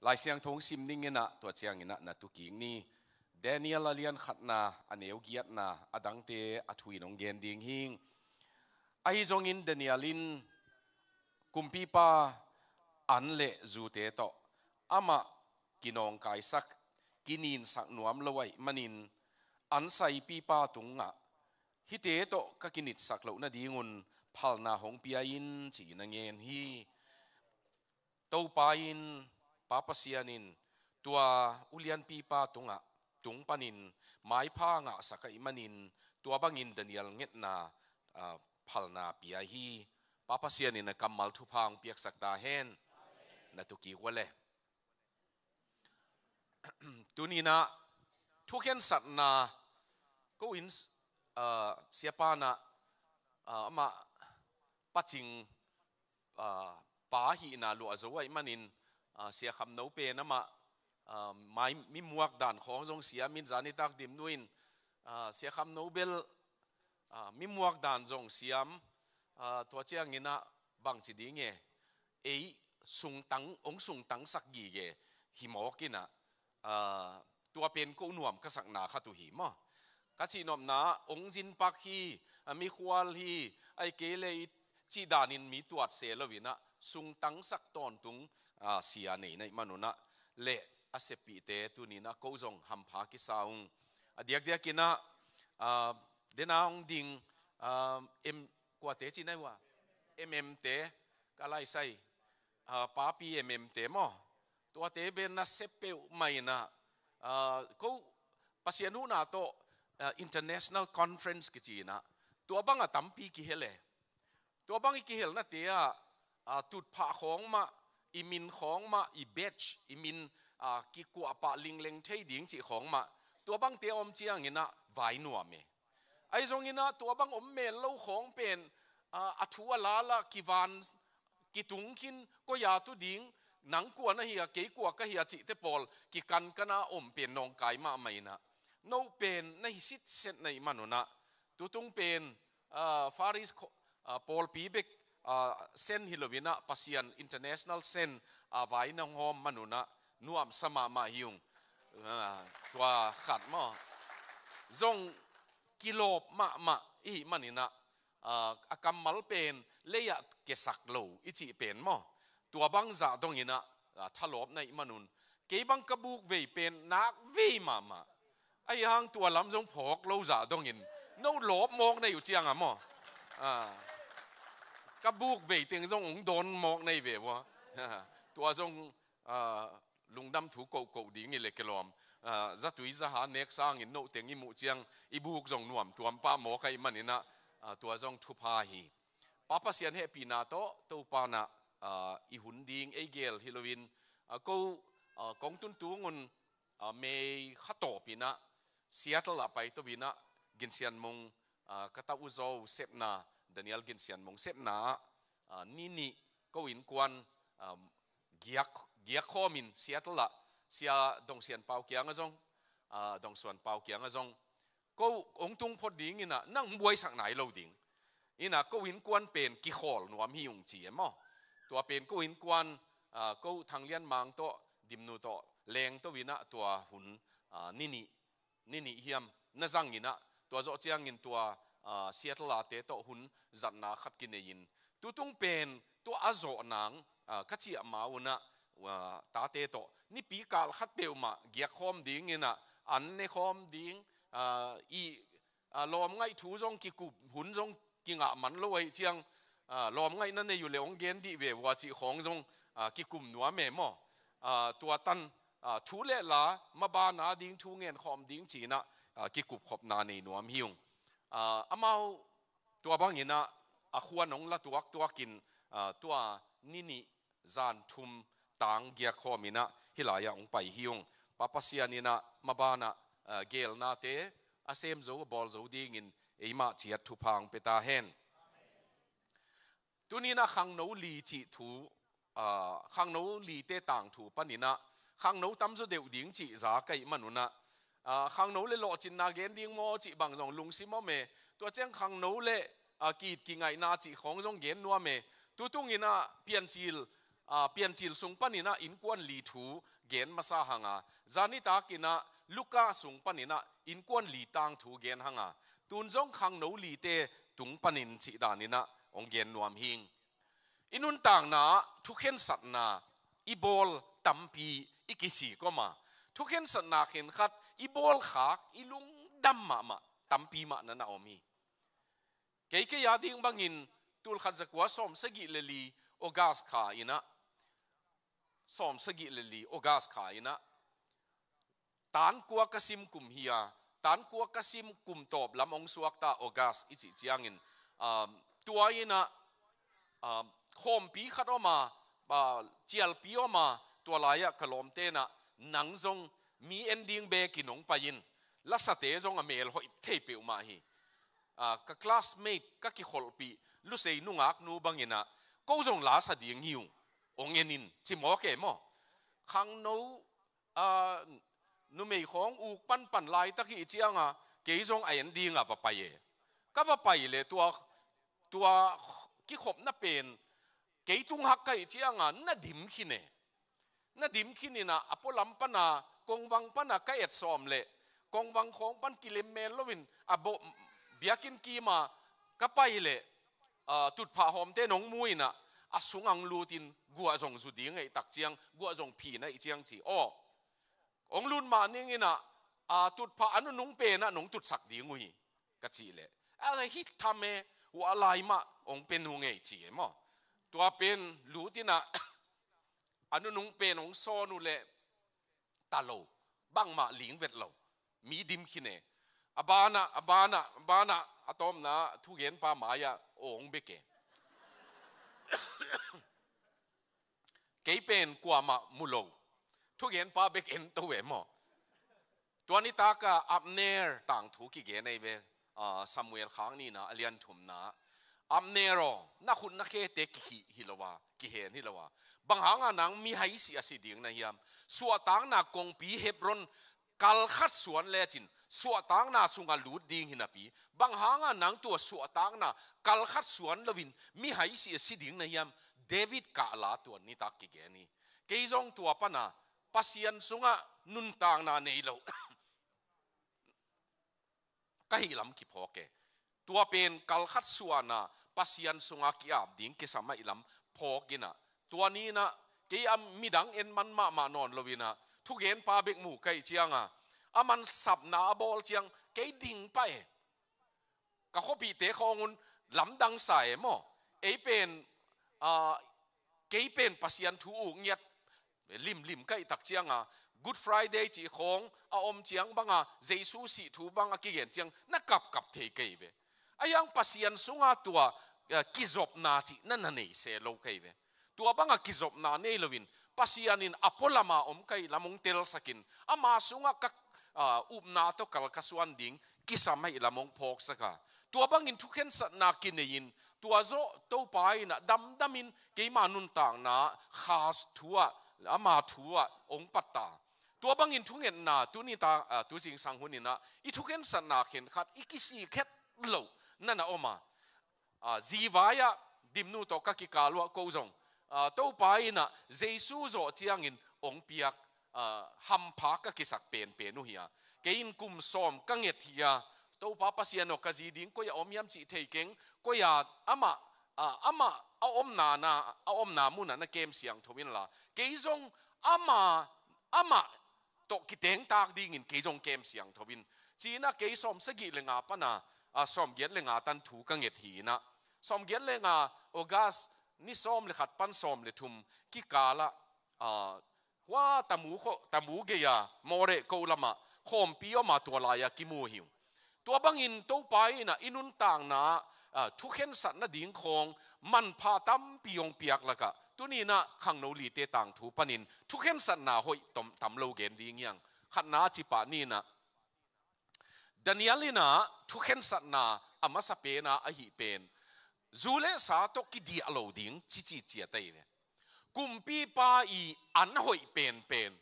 lai siang thong sim ning ina to chiang ina na tu king ni daniel alian khatna aneu giat na adang te athui nong gen ding hing ai zong in danielin kumpi pa an le zu te to ama kinong kai sak kinin sak nuam lowai manin an sai pi pa tunga hi te to ka kinit sak lo na dingun phal na hong pia in chi na ngen hi to pa in papasianin tua ulian pipa tunga tung panin mai pha nga saka imanin tua bangin daniel nget na ah, phalna pia hi papasianin na kamal thu phang piak sakta hen na tuki wale tunina thuken satna ko ah, siapa na ah, ama paching pa hi na lo azowai manin เสียคำนูเปนะมาไม่มีมวกด่านของจงเสียมินจานิตักดิมนุนเสียคำนูเบลมีมวกด่านจงเสียมตัวเจ้าเงินะบางจีดีเงไอ้สุงตังองสุงตังสักยีเยหิมอกินะตัวเป็นกุนวมกษักนาขัตุหิมะกจีนอมนาองจินปักฮีมีควาลฮีไอเกเลจีดานินมีตรวจเสลวินะสุงตังสักตอนตุง à xì à này này mà nó na lệ à sẽ bị thế tu ni na câu dòng hầm cái sao ông à điạc điạc à, đến na đình à, em qua thế chỉ này wa em em thế cái lại à, papi em em thế mà tua thế bên na sẽ bêu na à câu pasianu na to international conference cái gì na tua bang à tampi kia lệ tua bang kia lệ na thế à à tụt phá khóng mà อิมินของมาอิเบชอิมินอ่ากิกัวปะลิงเลงเทยดิ่งจีของมาตัวบังเตียอมเจียงเงินะไว้หนัวเมไอ้ทรงเงินะตัวบังอมเมลเล่าของเป็นอ่าอัฐวลาละกิวันกิตุงกินก็ยาตุดิ่งหนังกัวนะเฮียเกี่กัวก็เฮียจิเตปอลกิกันกันนะอมเป็นนองกายมาไม่นะโนเป็นี่สิทธิ์เซนในมันนะตุตุงเป็นอ่าฟาริสอ่าปอลปีเบกเส้นฮิลวินาพัศยันอินเตอร์เนชั่นแนลเส้นอาไว้นงโฮมมนุนะนุ่มสมามาฮิงตัวขัดมอจงกิโลมะมะอีมันนี่นะอากำมัลเป็นเลียเกสักโลอิจิเป็นมอตัวบังจ่าตรงนี้นะทะลบในมนุนเกบังกระบุกเวเป็นนักวีมามาไอ้ยังตัวลำจงพอกโลจ่าตรงนี้นู้หลบมองในอยู่เจียงอ่ะมออ่า các buộc về tiếng dòng ông đón mọc này về quá tua dòng lùng đâm thú cậu cậu đi nghe lệ cái lòm à, rất túi ra hà nét sang nhìn nộ tiếng im mụ chiang i buộc dòng nuam tuam pa mò cái mà nè à, tua dòng chụp hà hi papa sian hệ pina to tàu pa na i à, hun ding ai gel halloween câu công tun tu ngon mei khát tổ pina Seattle là bài to gìn ginsian mông kata uzo sep na ดนิเอลกินเซียนมงเซปนานินิกวินควนกิอักกิอักคอมินเสียตละเสียดงเซียนเปาเกียงอ่ะจงดงส่วนเปาเกียงอ่ะจงก็องตุงพอดีงินะนั่งบวยสักไหนเราดิ่งอินะกวินควันเป็นกิโอลนัวมีองเจียมอตัวเป็นกวินควันก็ทางเลี้ยนมังโตดิมโนโตแรงโตวินะตัวหุ่นนินินินิเฮียมนั่งังงินะตัวโจเจียงงินตัว Ờ, Seattle là tế tổ hun dặn na khát kinh in tu tung pen tu azo nang các chị mà una ta tế tổ ni pi cal khát bêu mà giặc khom điên nghe na ăn nè khom điên i ờ, ờ, lòm ngay thú rong kỳ cụp hun rong kỳ ngạ mắn lâu ấy chiang lòm ngay nè này อยู่เลวงเกนดีเวว่า chị khong rong kỳ cụp nua mẹ mò tua tan thú lệ là mà ba na điên thú nghe khom điên chỉ na kỳ cụp khop na này nuam hiung อามาตัวบางยินะอาขวานงละตัวตัวกินตัวนี่นี่จานทุมต่างเกียข้อมินะฮิลายองไปฮิองปาพัสยานีนะมาบ้านะเกลนาเตอาเซมโซบอลโซดีงินเอมาเจียทุพังเปตาเฮนตัวนี้นะขังโนลีจิทูขังโนลีเตต่างถูปนินะขังโนตั้มโซเดวดิ้งจิ้าไกมันุนะขังนูเล่หล่อจินนาเกนดิ้งมจีบังจงลุงซิมเมตัวเจ้งขังนูเล่กีดกิ่งไงนาจีของจงเกนนัวเมตัวตุ้งอินะเปียนจิลเปียนจิลสุงปันินะอินกวนลีทูเกนมาซาหังอ่ะจานิตากินะลูกาสุงปันินะอินกวนลีตังทูเกนหังอ่ะตุนจงขังนูลีเตตุงปันินจีดานินะองเกนนัวมหิงอินุนต่างนาทุกเห็นสัตนาอีบอลตัมปีอีกิสีก็มาทุกเห็นสัตนาเห็นขัดอีบอลขากอีลุงดัมมะมะตัมพีมะนันนาอมีเกี่ยกยาดิ่งบังอินตูลขัดสกวาสอมสกิเลลีโอกาสขาอินะสอมสกิเลลีโอกาสขาอินะตานกัวกสิมกุมเฮียตานกัวกสิมกุมตอบลำองสวกตาโอกาสอิจิจียงินตัวอินะโอมพีขัดออกมาเจลพีออกมาตัวลายกะลอมเตนะนังซง mi en ding be ki nong pa yin la sa te zong a mel hoi te pe ma hi a ka classmate ka ki khol pi lu sei nu ngak nu bangena ko zong la sa ding hiu ong enin chi mo ke mo khang no a nu mei khong u pan pan lai ta ki chianga ke zong a en ding a pa pa ye ka pa pa le tua tua ki khop na pen ke tung hak kai chianga na dim khine na dim khine na apolam pa na กงวังปันกเอ็ดซอมเลกงวังของปันกิเลมเมลวินอบบบียกินกีมากะไปเลตุดผาหอมเตนงมุยนะอาสุงังลูตินกัวจงสุดีงไงตักเจียงกัวจงผีนะอีเจียงจีอ้อองลุนมานี่ไงนะตุดผาอนุนงเปนะนงตุดสักดีงุยกะจีเลอะไรฮิตทำเอวัวลายมาองเป็นหงไงจีมั้ตัวเป็นลูตินะอนุนงเปนองโซนุเลตาโล บังมาหลิงเวทโล มีดิมขินเออบานะอบานะอบานะอตอมนะทุเกนปามายาโองเบเกเกเป็นกวามามุโล ทุเกนปาเบเกนตัวเอมอ ตัวนี้ตากะอับเนร์ต่างถูกิเกในเว่าสมุเอลค้างนี่นะเลียนถุมนะอัมเนโรนักคุณนักเคเตกิฮิลวากิเฮนฮิลวาบางหางานังมีไฮสิอาศิดิ่งนะยามสวตังนากงปีเฮบรอนกัลขัดสวนเลจินสวตังนาสุงาลูดดิ่งหินาปีบางหางานังตัวสวตังนากัลขัดสวนลวินมีไฮสิอาศิดิ่งนะยามเดวิดกาลาตัวนิตาคิเกนีเกยจงตัวปนาพัสยันสุงานุนตางนาเนโลก็หิลำมกิพอเกตัวเป็นกัลขัดสวนาปัศยันสงกิอาบดิ่งกิสมาอิลัมพอกินะตัวนี้นะกี่อันมีดังเอ็นมันมามานอนลวินะทุกเห็นปาเบกหมู่กี่เชียงอ่ะอามันสับนาบอลเชียงกี่ดิ่งไปก็เขบีเตะข้องุนลำดังสายมั่วเอเป็นอ่ากี่เป็นปัศยันทูอุงียัดลิมลิมกี่ตักเชียงอ่ะกูดฟรายเดย์จีของอาอมเชียงบังอ่ะเจสุสีทูบังอ่ะกี่เห็นเชียงนักกับกับเทเกย์เว ayang pasiyan sunga tua eh, kizop na chi nan nei se lo kay ve tua banga kizop na nei lovin pasianin apolama om kay lamong tel sakin ama sunga ka ah, up na to kal ding kisamai lamong phok saka tua bangin thuken sa na kinein tua zo to pai na dam damin ke ma nun tang na khas tua ama tua ong pata tua bangin thungen na tu ni ta ah, tu sing sang hunin na i thuken sat na khen khat ikisi khet lo นั่นน่ะอมาอ่าจีวายะดิมนูตอกักิกาลัวกูจงอ่าตัวไปน่ะเจสุโซเจียงินองเปียกอ่าหัมพากักิสักเปลี่ยนเปลี่ยนนู่เฮียเกินกุมซอมกังเงทียตัวป้าปัสยานกจีดิ้งก็อย่าอมยำจีเทกิงก็อย่าอามาอ่าอามาเอาอมนานาเอาอมนามุนนะเกมเสียงทวินละเกี่ยงอามาอามาตกกิเตงตากดิ้งินเกี่ยงเกมเสียงทวินจีน่ะเกี่ยงสมสกิเลงาปนาอาสอมเกียรเลงาตันถูกังเหตหีนะสอมเกียรเลงาโอกัสนิสอมเลขัดปันสอมเลทุมกิกาละอ่าว่าตามูโคตามูเกียมอเรโกลมะโคมพิโอมาตัวลายกิมูหิวตัวบังอินตัวไปนะอินุนต่างนะทุกเห็นสัตว์นดิ่งคงมันพาตั้มปียงเปียกละกะตัวนี้นะขังโนลีเตต่างถูปนินทุกเห็นสัตว์นาหอยต่ำต่ำโลเกนดิ่งยังขันนาจิปานีนะดานิเอลินาทุกเห็นสัตนาอามาสเปนาอหิเปนจูเลสาตกิดีอโลดิงจิจิเจียเตเนี่ยกุมปีปาอีอันหอยเปนเปน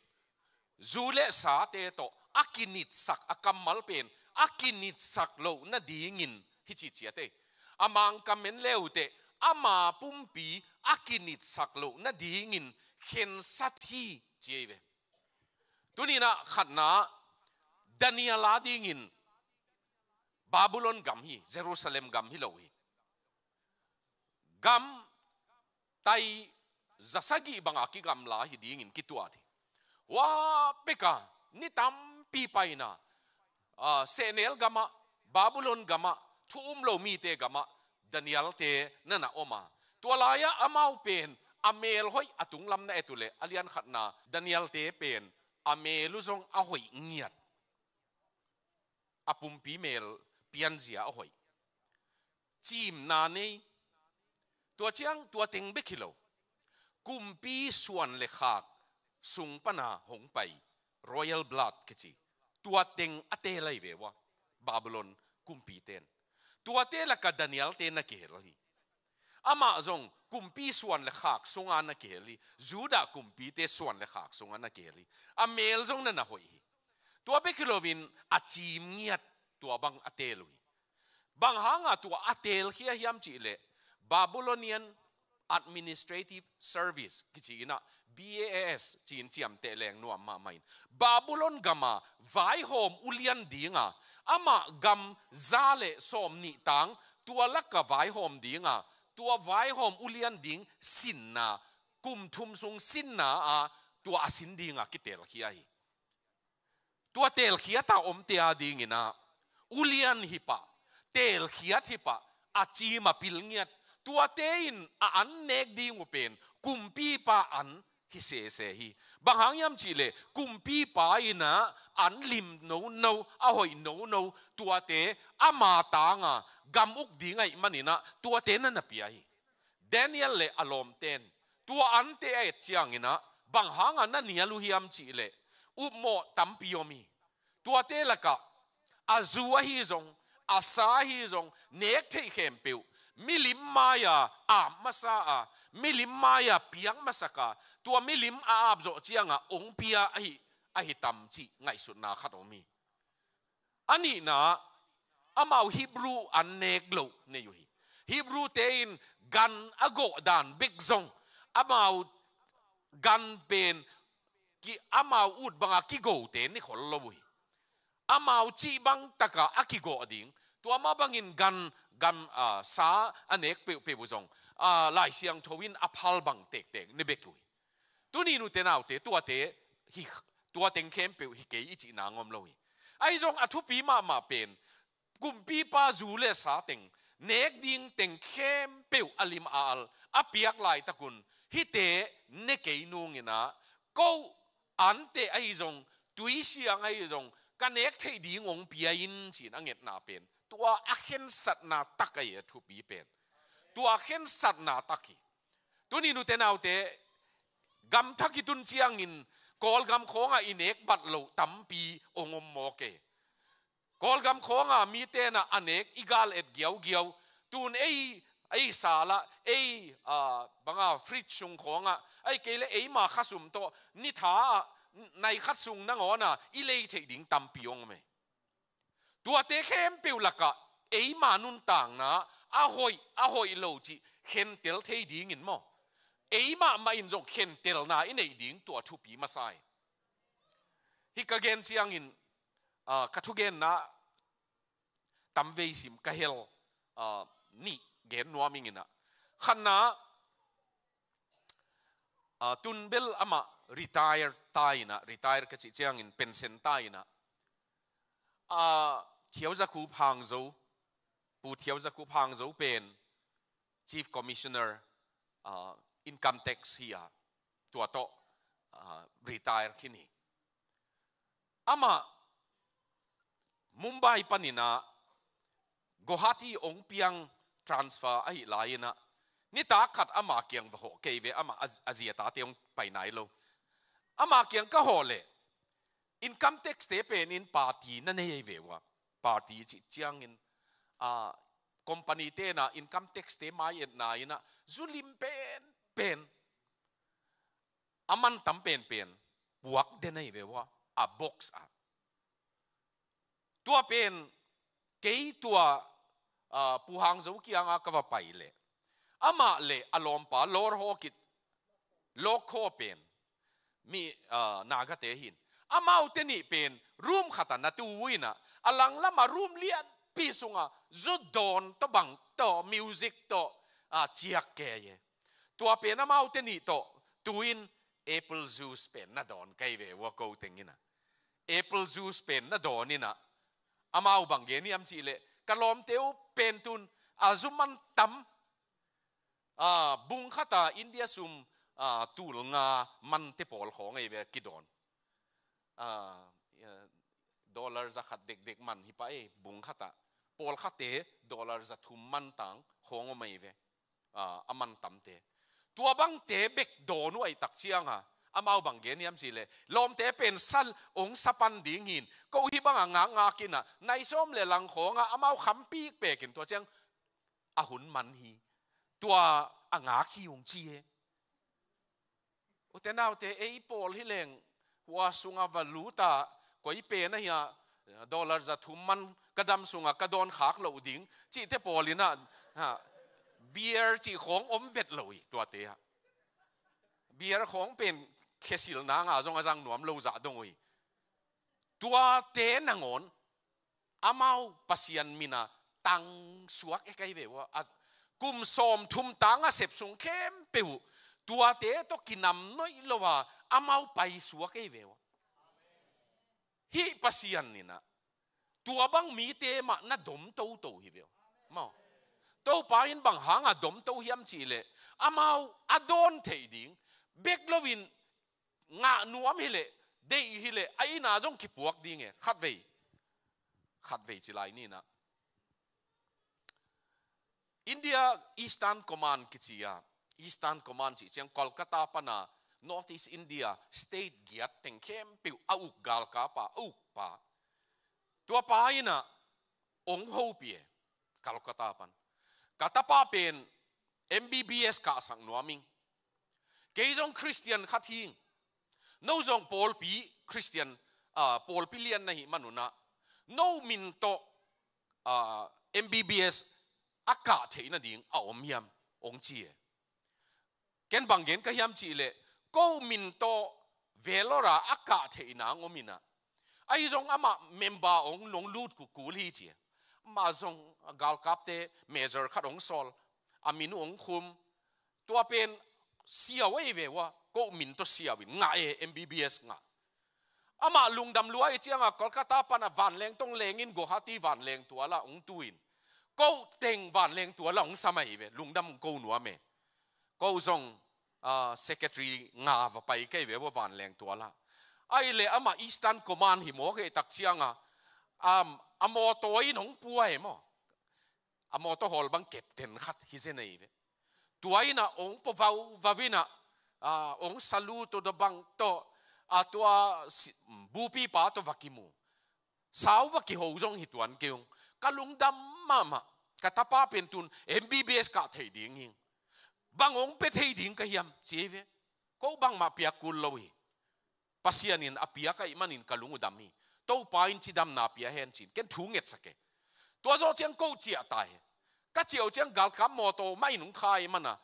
จูเลสาเตโตอากินิตสักอากัมมัลเปนอากินิตสักโลนาดีงินฮิจิเจียเตอมังกัมเมนเลวเตอามาปุ่มปีอากินิตสักโลนาดีงินเข็นสัตทีเจียเวตุนีนะขัดนาดานิเอลาดีงิน Babylon gamhi, Jerusalem gamhi lohi. Gam tai zasagi ibang aki gamla la hi dingin thi wa peka ni tam pi pai uh, ah, senel gama babylon gama thum lo mi te gama daniel te nana oma tualaya amau pen amel hoi atung lam na etule alian khatna daniel te pen amelu zong a ngiat apum pi mel pian zia hoi chim na nei tua chiang tua ting be khilo kumpi le khak sung pana hong pai royal blood kichi tua ting ate babylon kumpi tua te la ka daniel te na ke hi ama zong le khak sung an na ke li juda kumpi suan le khak sung an na ke li a mel zong na na hoi tua be khilovin a chim ตัวบังอเตลุยบังหางาตัวอเตลเฮียฮิมจิเลบาบิโลเนียน administrative service กิจินะ BAS จีนเจียมเตะแรงนัวมาไม่บาบิโลนกามาไวโฮมอุเลียนดีงาอามากำซาเลสอมนิตังตัวลักกะไวโฮมดีงาตัวไวโฮมอุเลียนดิงสินนากุมทุมซุงสินนาอาตัวอสินดีงากิเตลเฮียตัวเตลเฮียตาอมเตียดีงินะ ulian hi pa tel khiat hi pa a chi ma pil ngiat tua tein a an nek di ngu pen kumpi pa an hi se se hi bang hang yam chile, kumpi pa ina an lim no no a hoi no no tua te ama ta nga gam uk di ngai manina tua te na na pia hi daniel le alom ten tua an te e chiang ina bang hang an na nialu hiam chile, le up mo tam piomi tua te la ka อาจัวฮีจงอาสาฮีจงเนกเทเข้มปิวมิลิมมายาอาบมาซาอามิลิมมายาเปียงมาสกาตัวมิลิมอาบโอเจียงอาองเปียไอไอตัมจีไงสุนาขัดอมีอันนี้นะอามาฮิบรูอันเนกโลเนี่ยอูฮีฮิบรูเตินกันอโกดานบิกซงอามากันเป็นกี่อามาอูดบังอากิโกเตนนี่ขอลบุฮี ama chi bang taka akigo ading to ama bangin gan gan uh, sa anek pe pe bujong a uh, lai siang thowin aphal bang tek tek ne bekui tuni nu te naute tuate hi tuate kem pe hi ke ichi na ngom lohi ai jong athu pi ma ma pen gum pi pa zu le sa teng nek ding teng kem pe alim al apiak lai takun hi te ne ke nu ngina ko ante ai jong tuisi ang ai jong กันเอกที่ดีงงเปียินสินังเงดนาเป็นตัวอักเห็นสัตนาตักไอทุบีเป็นตัวอักเห็นสัตนาตักีตัวนี้นูเตนเอาเตกำทักิตุนเชียงอินกอลกำโค้งอ่ะอินเอกบัดโลตั้มปีองมโมเกกอลกำโค้งอ่ะมีเตน่ะอันเอกอีกาลเอ็ดเกียวเกียวตูนไอไอ้สาละไออ่าบังอ่ะฟริชชงโค้งอ่ะไอเกลไอ้มาขสุมโตนิทาในขัดสูงนั่งอ่อนอ่ะอิเล่เทดิ่งตามปีองไหมตัวเตะเข้มเปียวละกะเอ้มานุนต่างนะอาหอยอาหอยโลจิเข็นเตลเทดิ่งเงินมั้งเอ้มาไม่ยินจงเข็นเตลนาอินเอดิ่งตัวทุปีมาใส่ฮิกเกนเชียงอินอ่าคัทุเกนนะตั้มเวสิมกะเฮลอ่านี่เกนนัวมิงินะขณะตุนเบลอามา retire ตายนะ retire ก็จะเจียงเป็นเซนตายนะเทียวจะคูพังโจปูเทียวจะคูพังโจเป็น chief commissioner ค n ม o ท็กซ์เฮียตัวโตรีทา r e ทค่นี่อามามุมไบปันนี่นะกฮัตีองเพียงทรานส n s f e r ไอ้ไลน์นะนี่ตาขัดอามาเกียงวะโหเกยเวอามาอาเซียตาเตียงไปไหนโล ama kyang ka hole income tax te pen in party na nei vewa party chi chiang in a company te na income tax te mai et na ina zulim pen pen aman tam pen pen buak de nei vewa a box a tua pen kei tua a puhang zo kiang a kawa pai le ama le alom pa lor ho kit lokho pen มีนากเตหินอามาอุตนี่เป็นรูมขัดนาดตัววินะอลังละมารูมเลียนปีสุงะจุดดอนตบังตมิวสิกตอาเจียกเกเยตัวเป็นอามาอุตนี่ตตัวอินแอปเปิลจูสเป็นนาดอนไกเววกูติงินะแอปเปิลจูสเป็นนาดอนนี่นะอามาอุบังเกนี่อัมจีเลกลอมเตวเป็นตุนอาซุมันตั้มบุงขัตาอินเดียซุมตูลงามันเ่พอลของไอ้เวกิดอนดอลลาร์จะขัดเด็กๆมันฮิปไอบุงขัตะปอลขัดเตดอลลาร์จะทุ่มมันตังของไม่เวอามันตั้มเตตัวบังเตเบกดอนไอ้ตักเชียงฮะอามาบังเกนยยมสิเลยลมเตเป็นสัลองสปันดิ่งหินก็ฮิบังงาง่ากินอ่ะในส้มเลลังของอ่ะอามาขำปีกเปกินตัวเชียงอาหุนมันฮีตัวอ่างาขี้องเชียอุตนาอุตเอปอลฮิเลงว่าสุงาวัลูตาก็อีเปนนะเฮียดอลลาร์จะทุ่มมันกระดมสุงากระดอนขากเราดิงจีเทปอลินะฮะเบียร์จีของอมเว็ดลอยตัวเตะเบียร์ของเป็นเคสิลนางอาจงอาจังหนวมเลวจะดงอีตัวเตนังอนอามาปัสยันมินาตังสวกเอกไอเวว่ากุมซอมทุมตังอาเสพสุงเข้มเปิวตัวเตะตกินำน้อยละว่าอามาไปสัวกเววฮิปัสยันนี่นะตัวบังมีเตมาน่ะดมโตโตฮิเวมอโตปายินบังหางอะดมโตเฮียมจีเลอามาอะโดนเทดิงเบกลวินงะนัวมฮิเลเดฮิเลไอนาจงขิปวกดิงเอขัดเวขัดเวจีไลนี่นะอินเดียอีสตันคอมมานกิจิยา Eastern Command chỉ chiang Kolkata pana North East India state giat teng khem piu au gal ka pa au pa tua pa ina ông ho pie Kolkata pan katapa pen MBBS ka sang nuaming keizong Christian khat hing no zong Paul pi Christian uh, Paul pi na hi manuna no min to uh, MBBS aka theina ding a om yam ong chie ken bang gen cái hiam chỉ lệ câu min to velora aka the na ngomina ai giống ama member ong long lút ku ku li chi ma zong gal kap te major khat ong sol aminu ong khum tua pen sia wei ve wa ko min to sia win nga e mbbs nga ama lungdam lua i chianga kolkata pana van leng tong leng in gohati van leng tua la ong tuin câu teng van leng tua la ong samai ve lungdam ko nuame câu dòng à, secretary nga và bay cái về vạn leng tua la ai lệ mà eastern command hi mo cái tắc chiang à am amo toi nong puai mo amo to hol bang captain khat hi thế nei vậy. tuai na ông po vau vavina à ông salut to the bang to à tua bu pi pa to vakimu sau vaki ho jong hi tuan keung kalung dam mama katapa pentun mbbs ka thei ding bang ong pe thei ding ka hiam cheve ko bang ma pia kul lowi pasianin apia ka imanin kalungu dami to pa in chi dam na pia hen chin ken thu nget sake to zo cheng ko chi ata he ka chiao cheng gal kam mo to mai nung khai e mana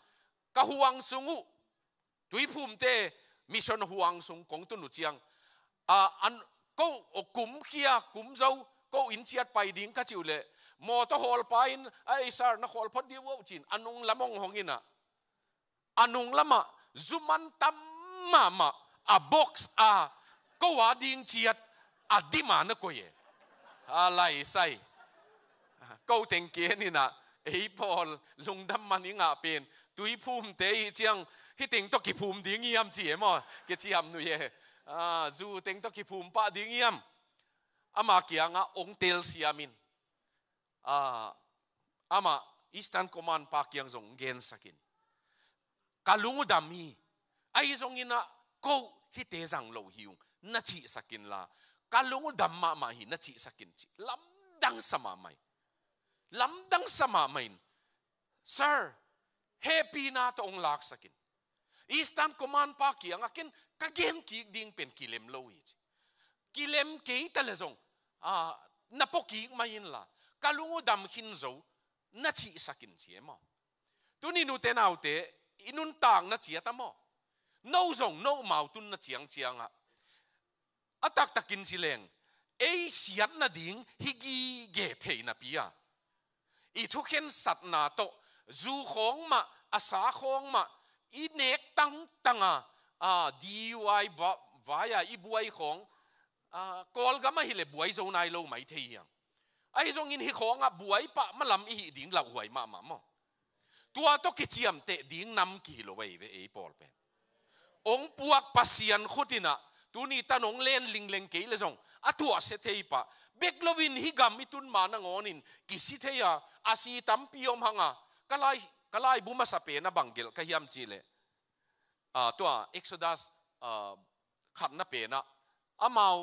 ka huang sungu tui phum te mission huang sung kong tu nu chiang a an ko kum khia kum zo ko in chiat pai ding ka chiu le mo to hol pain ai sar na hol phot di wo chin anung lamong hongina anung lama zuman tam mama a box a ko wa ding chiat a dima na ko ye alai sai ko teng ke ni na ei pol lung dam mani nga pen tui phum te i chiang hi teng to ki phum ding yam chi emo ke chi ham nu ye a zu teng to ki phum pa ding yam ama kianga ong tel siamin a ama Eastern Command Park yang zong gen sakin kalungu dami ai zong ina ko hi te zang lo hiu na chi sakin la kalungu damma ma hi na chi sakin chi lamdang sama mai lamdang sama mai sir happy na to ang lak sakin Eastern Command pa ki ang akin kagem ki ding pen kilem lo hi kilem ke talazong ah napoki mayin la kalungu dam hinzo na chi sakin e siema tuni nute naute inun tang na chia tamo no zong no mau tun na chiang chiang a atak takin sileng ei siat na ding higi ge thei na pia i thu khen sat na to zu khong ma asa khong ma i nek tang tanga a diy va vaya i buai khong a kol ga ma hi le buai zo nai lo mai thei yang ai zong in hi khong a buai pa ma lam i ding lau huai ma ma mo ตัวตกิจยมเตะดิ้งนำกิโลไว้เวไอปอลเป็นองปวกปัสยันขุดินะตัวนี้ตานองเล่นลิงเลงเกลซงอตัวเซเทีปะเบกลวินฮิกามิตุนมานังอนินกิสิเทียอาศีตัมพิยมหังอ่ะกลายกลายบุมาสเปนะบังเกลกยามจีเลอ่ตัวเอ็กซ์ดัสอ่ขันนะเปนะอามาว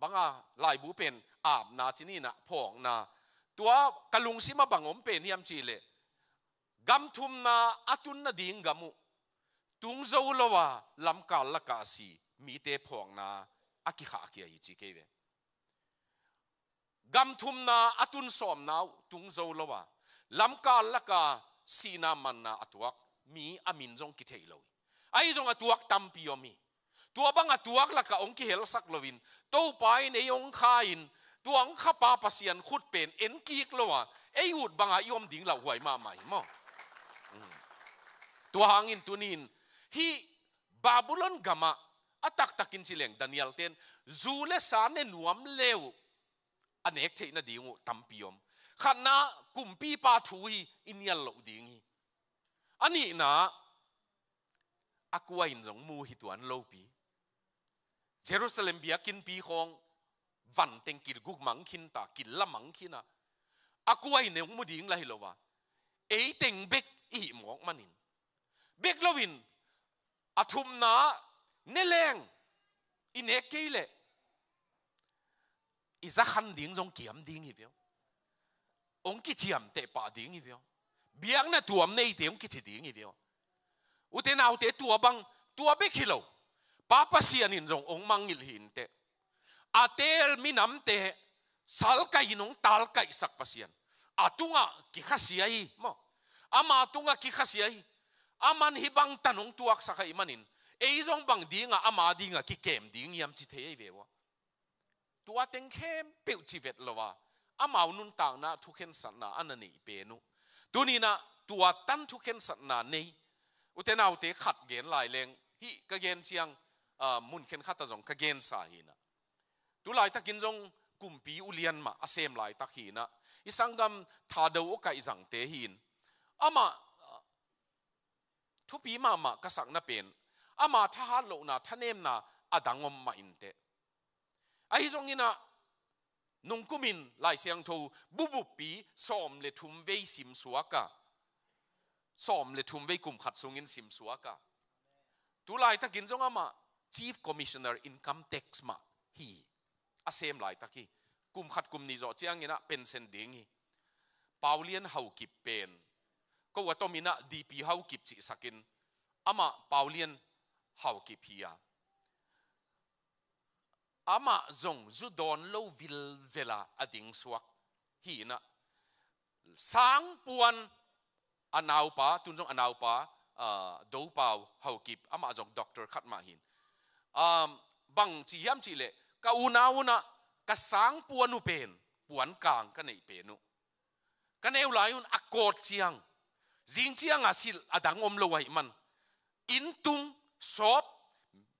บังอ่ลายบุเป็นอาบนาจินีนะพองนาตัวกลุงซิมาบังอมเป็นยามจีเล gam thum na atun na ding gamu tung zo lowa lam ka la ka si mi te phong na aki kha aki hi chi ke ve gam thum na atun som naw tung zo lowa lam ka la ka si na man na atuak mi amin jong ki thei lo ai jong atuak tam pi mi tua bang atuak la ka ong ki hel sak lovin to pai ne yong kha in tuang kha pa pasian khut pen en kik lowa ei ut banga yom ding la huai ma mai mo Mm. tu tunin hi babylon gama atak takin chileng daniel ten zule sane nuam leu anek theina dingu tampiom khana kumpi pa thu hi inyal lo dingi ani na akwa in jong mu hi tuan lo pi jerusalem bia kin pi khong van teng kir guk mang khin ta kil la mang khina akwa in mu ding la hi lo wa ei teng bek อีหมอกมันินเบกลวินอาทุมนาเนเลงอินเอกีเลอิซักขันดิ้งจงเกียมดิ้งอีเวียวองกิเจียมเตะป่าดิ้งอีเวียวเบียงน่ะตัวมันในเดียงกิจดิ้งอีเวียวอุเตนเอาเตะตัวบังตัวเบกฮิโลป้าปัสยานินจงองมังอิลหินเตะอาเตลมินำเตะสัลกายนงตาลกายสักปัสยานอาตุงะกิขัสยายมั้ ama tunga ki khasiai aman hi bang tanong tuak sakai manin ei zong bang dinga ama dinga ki kem ding yam chi thei vewa tua ten khem peu chi vet lowa amau nun ta na thu khen san na anani pe nu tu ni na tua tan thu khen san na nei uten au te khat gen lai leng hi ka gen chiang mun khen khata zong ka gen sa hi na tu lai ta kin zong kumpi ulian ma asem lai ta hi na isangam thadau ka izang te hin ama uh, thupi ma ma ka na pen ama tha ha lo na thanem na adangom ma inte ai zong ina nung kumin lai siang tho bu bu pi som le thum ve sim suaka som le thum ve kum khat sungin sim suaka tu lai takin zong ama chief commissioner income tax ma hi asem lai taki kum khat kum ni zo chiang ina pension ding hi paulian hau ki pen ก็ว่าตัวมินะดีพีเฮากิบจิสักินอามาเปาเลียนเฮากิบเฮียอามาจงจุดอนโลวิลเวลาอดิงสวกฮีนะสังปวนอันเอาปาตุนจงอันเอาปาดูเปาเฮากิบอามาจงด็อกเตอร์ขัดมาหินบังจียมจีเลกะอุนาวนะกะสังปวนุเป็นปวนกลางกันในเปนุกันเอวลายุนอากอดเชียง chi a asil adang om lo wai man intum sop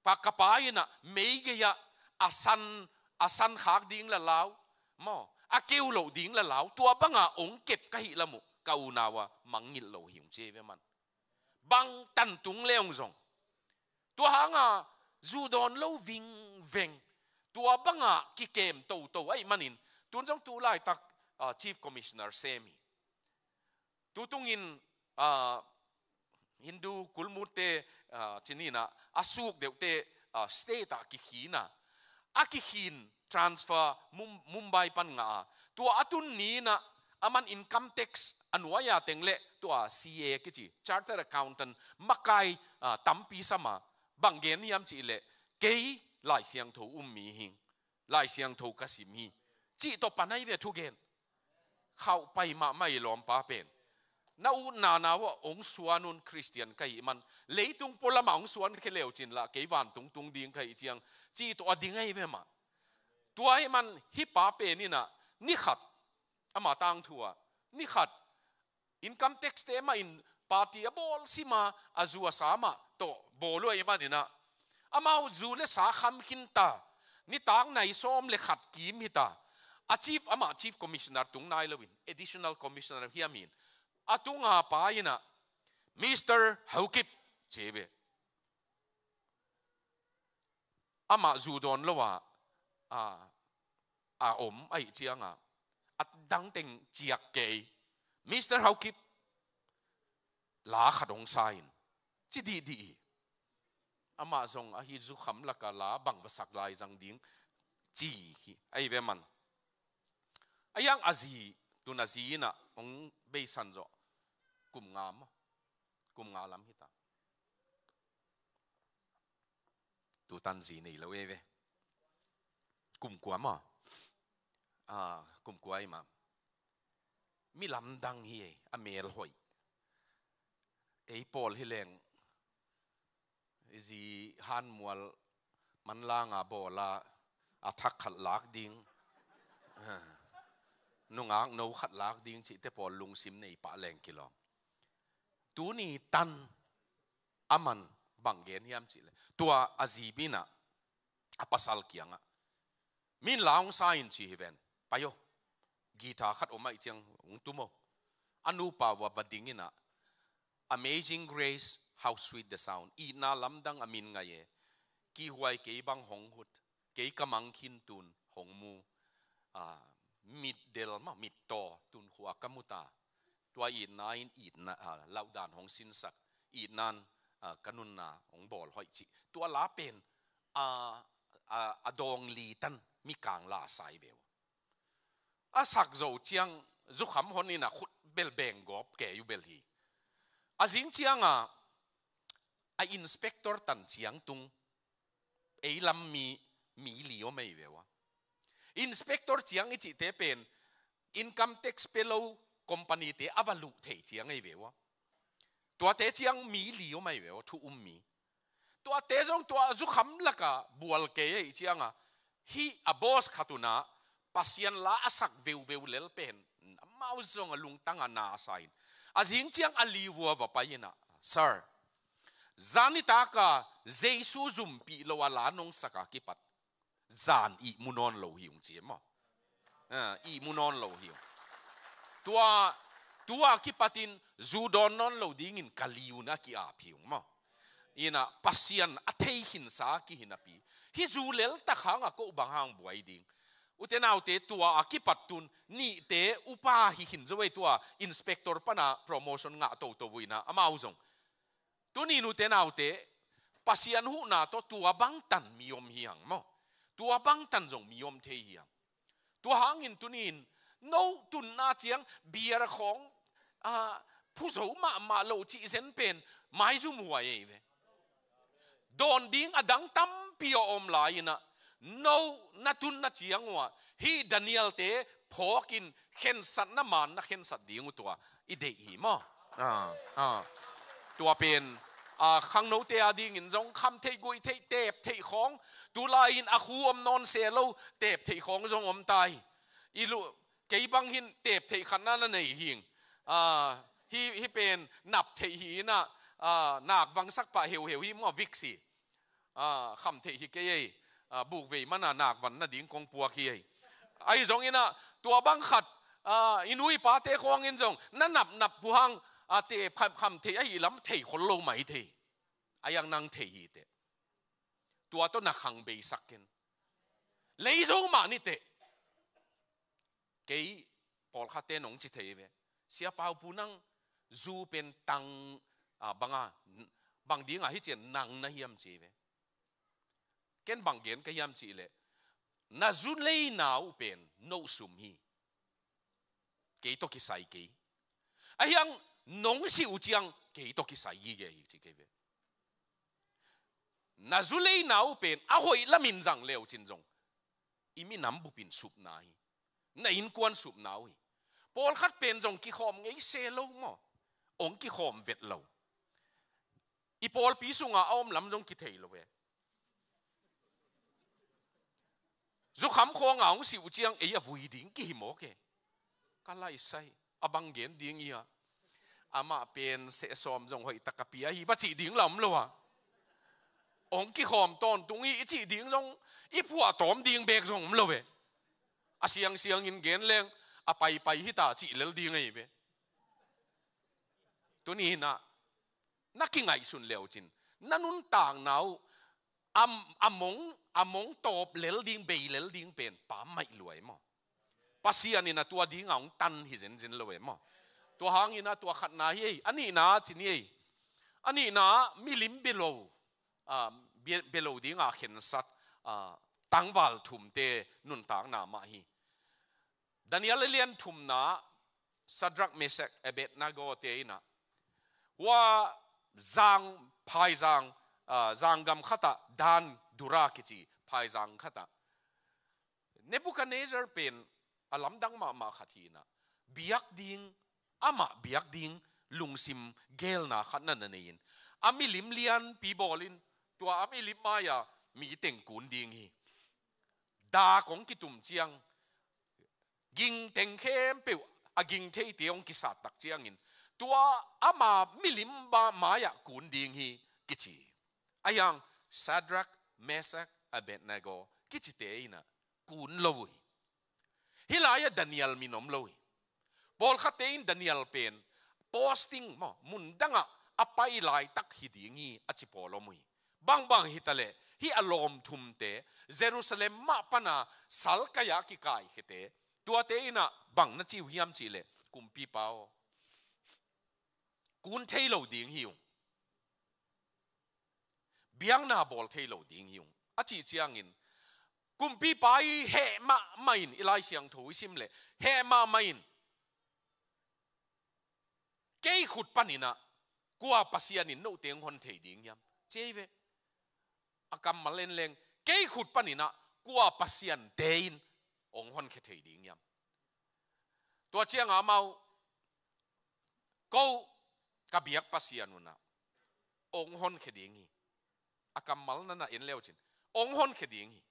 pakapaina meigeya asan asan khak ding la lao mo a lo ding la lao tua banga ong kep ka hi lamu kaunawa mangil lo hiung che ve man bang tan tung leong zong tua hanga zu don lo ving veng tua banga ki kem to to ai manin tun jong tu lai tak ah, chief commissioner semi tutungin ฮินดูกุลมูเตชินีนะอาสุกเดี๋ยวเตสเตตากิขีนะอากิขินทรานสเฟอร์มุมไบปันงาตัวอตุนนี้นะอามัน income tax อันวายาเต็งเละตัว CA กิจิ charter accountant มาไกตัมปีสมาบางเกนยามจิเละเกยลายเสียงทูอุ้มมีหิงลายเสียงทูกสิมีจิตปันไอเดทุเกนเข้าไปมาไม่ล้อมป้าเป็นนาอูนานาวะองสวนนคริสเตียนใครมันเลยตรงปลมาองสวนเขเลวจินละเกวันตรงตรงดิ่งใครจียงจีตัวดิ่งไงเวมาตัวไอ้มันฮิปาเปนี่นะนี่ขัดอามาตังทัวนี่ขัดอินคัมเท็กซ์เตมาอินปาร์ตี้บอลสิมาอาจัวสามะโตบอลอะไรมนี่นะอามาอจูเลสาคัมขินตานี่ตังไหนส้มเลขัดกิมฮิตาอาชีพอามาอาชีพคอมมิชชันนาร์ตรงนายเลวิน additional commissioner เฮียมิน atunga pa ina Mr. Haukip chebe ama zu don lowa a a om ai chianga at dang teng chiak ke Mr. Haukip la khadong sain chi di di ama zong a hi zu kham la ka la bang va sak lai jang ding chi ai ve man ayang azi tu na zi na ong be san zo กลุ่มงามกลุ่มงาลำฮิตาตูตันสีนี่แล้วเว้ยกลุ่มกวมาอ่ากลุ่มกวยมามีลำดังเฮอเมลหอยไอปอลฮิเลงจีฮันมวลมันลางอาบอลาอาทักขัดลากดิงนุ่งอางนูขัดลากดิงสิเตปอลลุงซิมในปะแรงกิลอมตูนี่ตันอามันบังเกนยามสิเลยตัวอาจีบินะอาปัสสลกียงอ่ะมินลาวงไซน์ชีเวนไปโยกีตาขัดออกมาอีกจังงตุโมอันุปาวะบัดดิ้งินะ Amazing Grace How Sweet the Sound อีน่าลำดังอามินไงเยกีหวยเกยบังหงหุดเกยกำมังคินตุนหงมูมิดเดลมามิดโตตุนหัวกัมุตาตัวอีนานอีนนะเล่าด่านของสินสักอีนันกนุนนาของบอลหอยจิตัวลาเป็นอาอาดองลีตันมีกางลาสายเบวอาสักโจเจียงจุขำคนนี้นะขุดเบลเบงกอบแกอยู่เบลฮีอาจิงเจียงอ่ะอาอินสเปกเตอร์ตันเจียงตุงเอลำมีมีเลียวไม่เบวะอินสเปกเตอร์เจียงอีจิเตเป็นอคัมเท็กซ์เปโล company te avalu thei chiang ei vewa tua te chiang mi liu mai vewa thu um mi tua te jong tua zu kham laka bual ke chiang chianga hi a boss khatuna pasian la asak veu veu lel pen mau zong lung tanga na sain azing chiang ali wa va payina sir zani ta ka jesu zum pi lo ala nong saka kipat zan i munon lo hiung chiema i munon lo hiung tua tua ตัวตัวกิปัตินจูดอนนนโลดิ้งินกาลิวนะกิอาพิวมั้ง ina pasian athei hin sa ki hinapi hi zulel ta khanga ko bang hang buai ding utenau te tua akipatun ni te upa hi hin zoi tua inspector pana promotion nga to to wina amau zong tuni nu te te pasian hu na to tua bang tan miom hiang mo tua bang tan zong miom te hiang tua hangin tunin น้ตุนนาเจียงเบียร์ของผู้สูงมามาโลจีเซนเป็นไม่ซุมหัวเอเวดอนดิงอดังตั้มพิ่อมลายนะนนาตุนนาเจียงวะฮีดานิเอลเตพอกินเข็นสัตนามานนะเข็นสัตดีงตัวอีเดียมตัวเป็นข้างโนเตอดีงินจงคำเทกุยเทเตบเทของดูลายินอคูอมนอนเสลเตบเทของจงอมตายอีลูเกยบังหินเตบเทขันนั่นในหิงอ่าฮีฮีเป็นนับเทหีน่ะอ่าหนักบังสักปะเหวเหวฮีมอวิกสีอ่าคำเทหีเกยอ่าบุกเวมันน่ะหนักวันน่ะดิ่งกองปัวเกยไอ้สองอิน่ะ ตัวบังขัดอ่าอินุยปาเตคองอินสองนั่นนับนับผู้หังอ่าเตคำคำเทไอ้ล้ำเทคนโลไหมเทไอ้ยังนังเทหีเตตัวต้นนักขังเบยสักกินเลยสองมานี่เตะ cái Paul khát tên ông chỉ thấy về xia bao bu năng du bên tăng à bằng à bằng à hết chuyện năng na hiểm chỉ về ken bằng kiến cái hiểm chỉ lệ na du lấy nào bên nô sum hi cái to cái sai cái ai hăng nông si u chiang cái to cái sai gì cái chỉ cái về na du lấy nào bên à hội lamin rằng leo chân rong imi nam bu pin sup na hi na in kuan sup nau hi pol khat pen jong ki khom ngei se lo mo ong ki khom vet lo i pol pi sunga om lam jong ki thei lo we zu kham kho nga ong si u chiang ei a à vui ding ki hi mo ke kala isai abang à gen ding ya ama à. pen se som jong hoi takapia hi ba chi ding lam lo wa ong ki khom ton tung hi chi ding jong i phua tom ding bek jong lo we a siang siang in gen leng a pai pai hi ta chi lel di ngai be tu ni na na ki ngai sun leo chin nanun tang nau am among among top lel ding be lel ding pen pa mai luai mo pasian ina tua ding ang tan hi zen zen luai mo tu hang ina tua khat na hi ani na chin hi ani na milim below a ah, below ding a khen sat a ah, ตั้งวัลทุมเตนุนต่างนามาฮีดานิเอลเลียนทุมนาสดรักเมเซกเอเบตนาโกเตนะว่าจางพายจางจางกำขตาดานดุรากิจีพายจางขตาเนบุคเนเซอร์เป็นอัลลัมดังมามาขัดีนะบียักดิงอามาบียักดิงลุงซิมเกลนาขัดนันนี่นอามิลิมเลียนปีบอลินตัวอามิลิมมายามีเต่งกูนดิงฮี đa con cái tụm chiang ging teng khem pe a à, ging thei tiong ki sat tak chiang in tua ama milim ba maya kun ding hi kichi ayang sadrak mesak abednego kichi te ina kun loi hilaya daniel minom loi bol in daniel pen posting mo mundanga apai lai tak hidingi achipolomui bang bang hitale hi alom thum te jerusalem ma pana sal kaya ki kai hete tua te ina bang na chi hiam chi le kumpi pao kun thei lo ding hiu biang na bol thei lo ding hiu a chi chiang in kumpi pai he ma main ilai siang tho sim le he ma main kei khut panina kwa pasianin no teng hon thei ding yam cheive akam malen leng ke khut panina kwa pasian dein ong hon khe thei ding yam to chiang amau ko ka biak pasian una ong hon khe ding hi akam mal na na in leo chin ong hon khe ding hi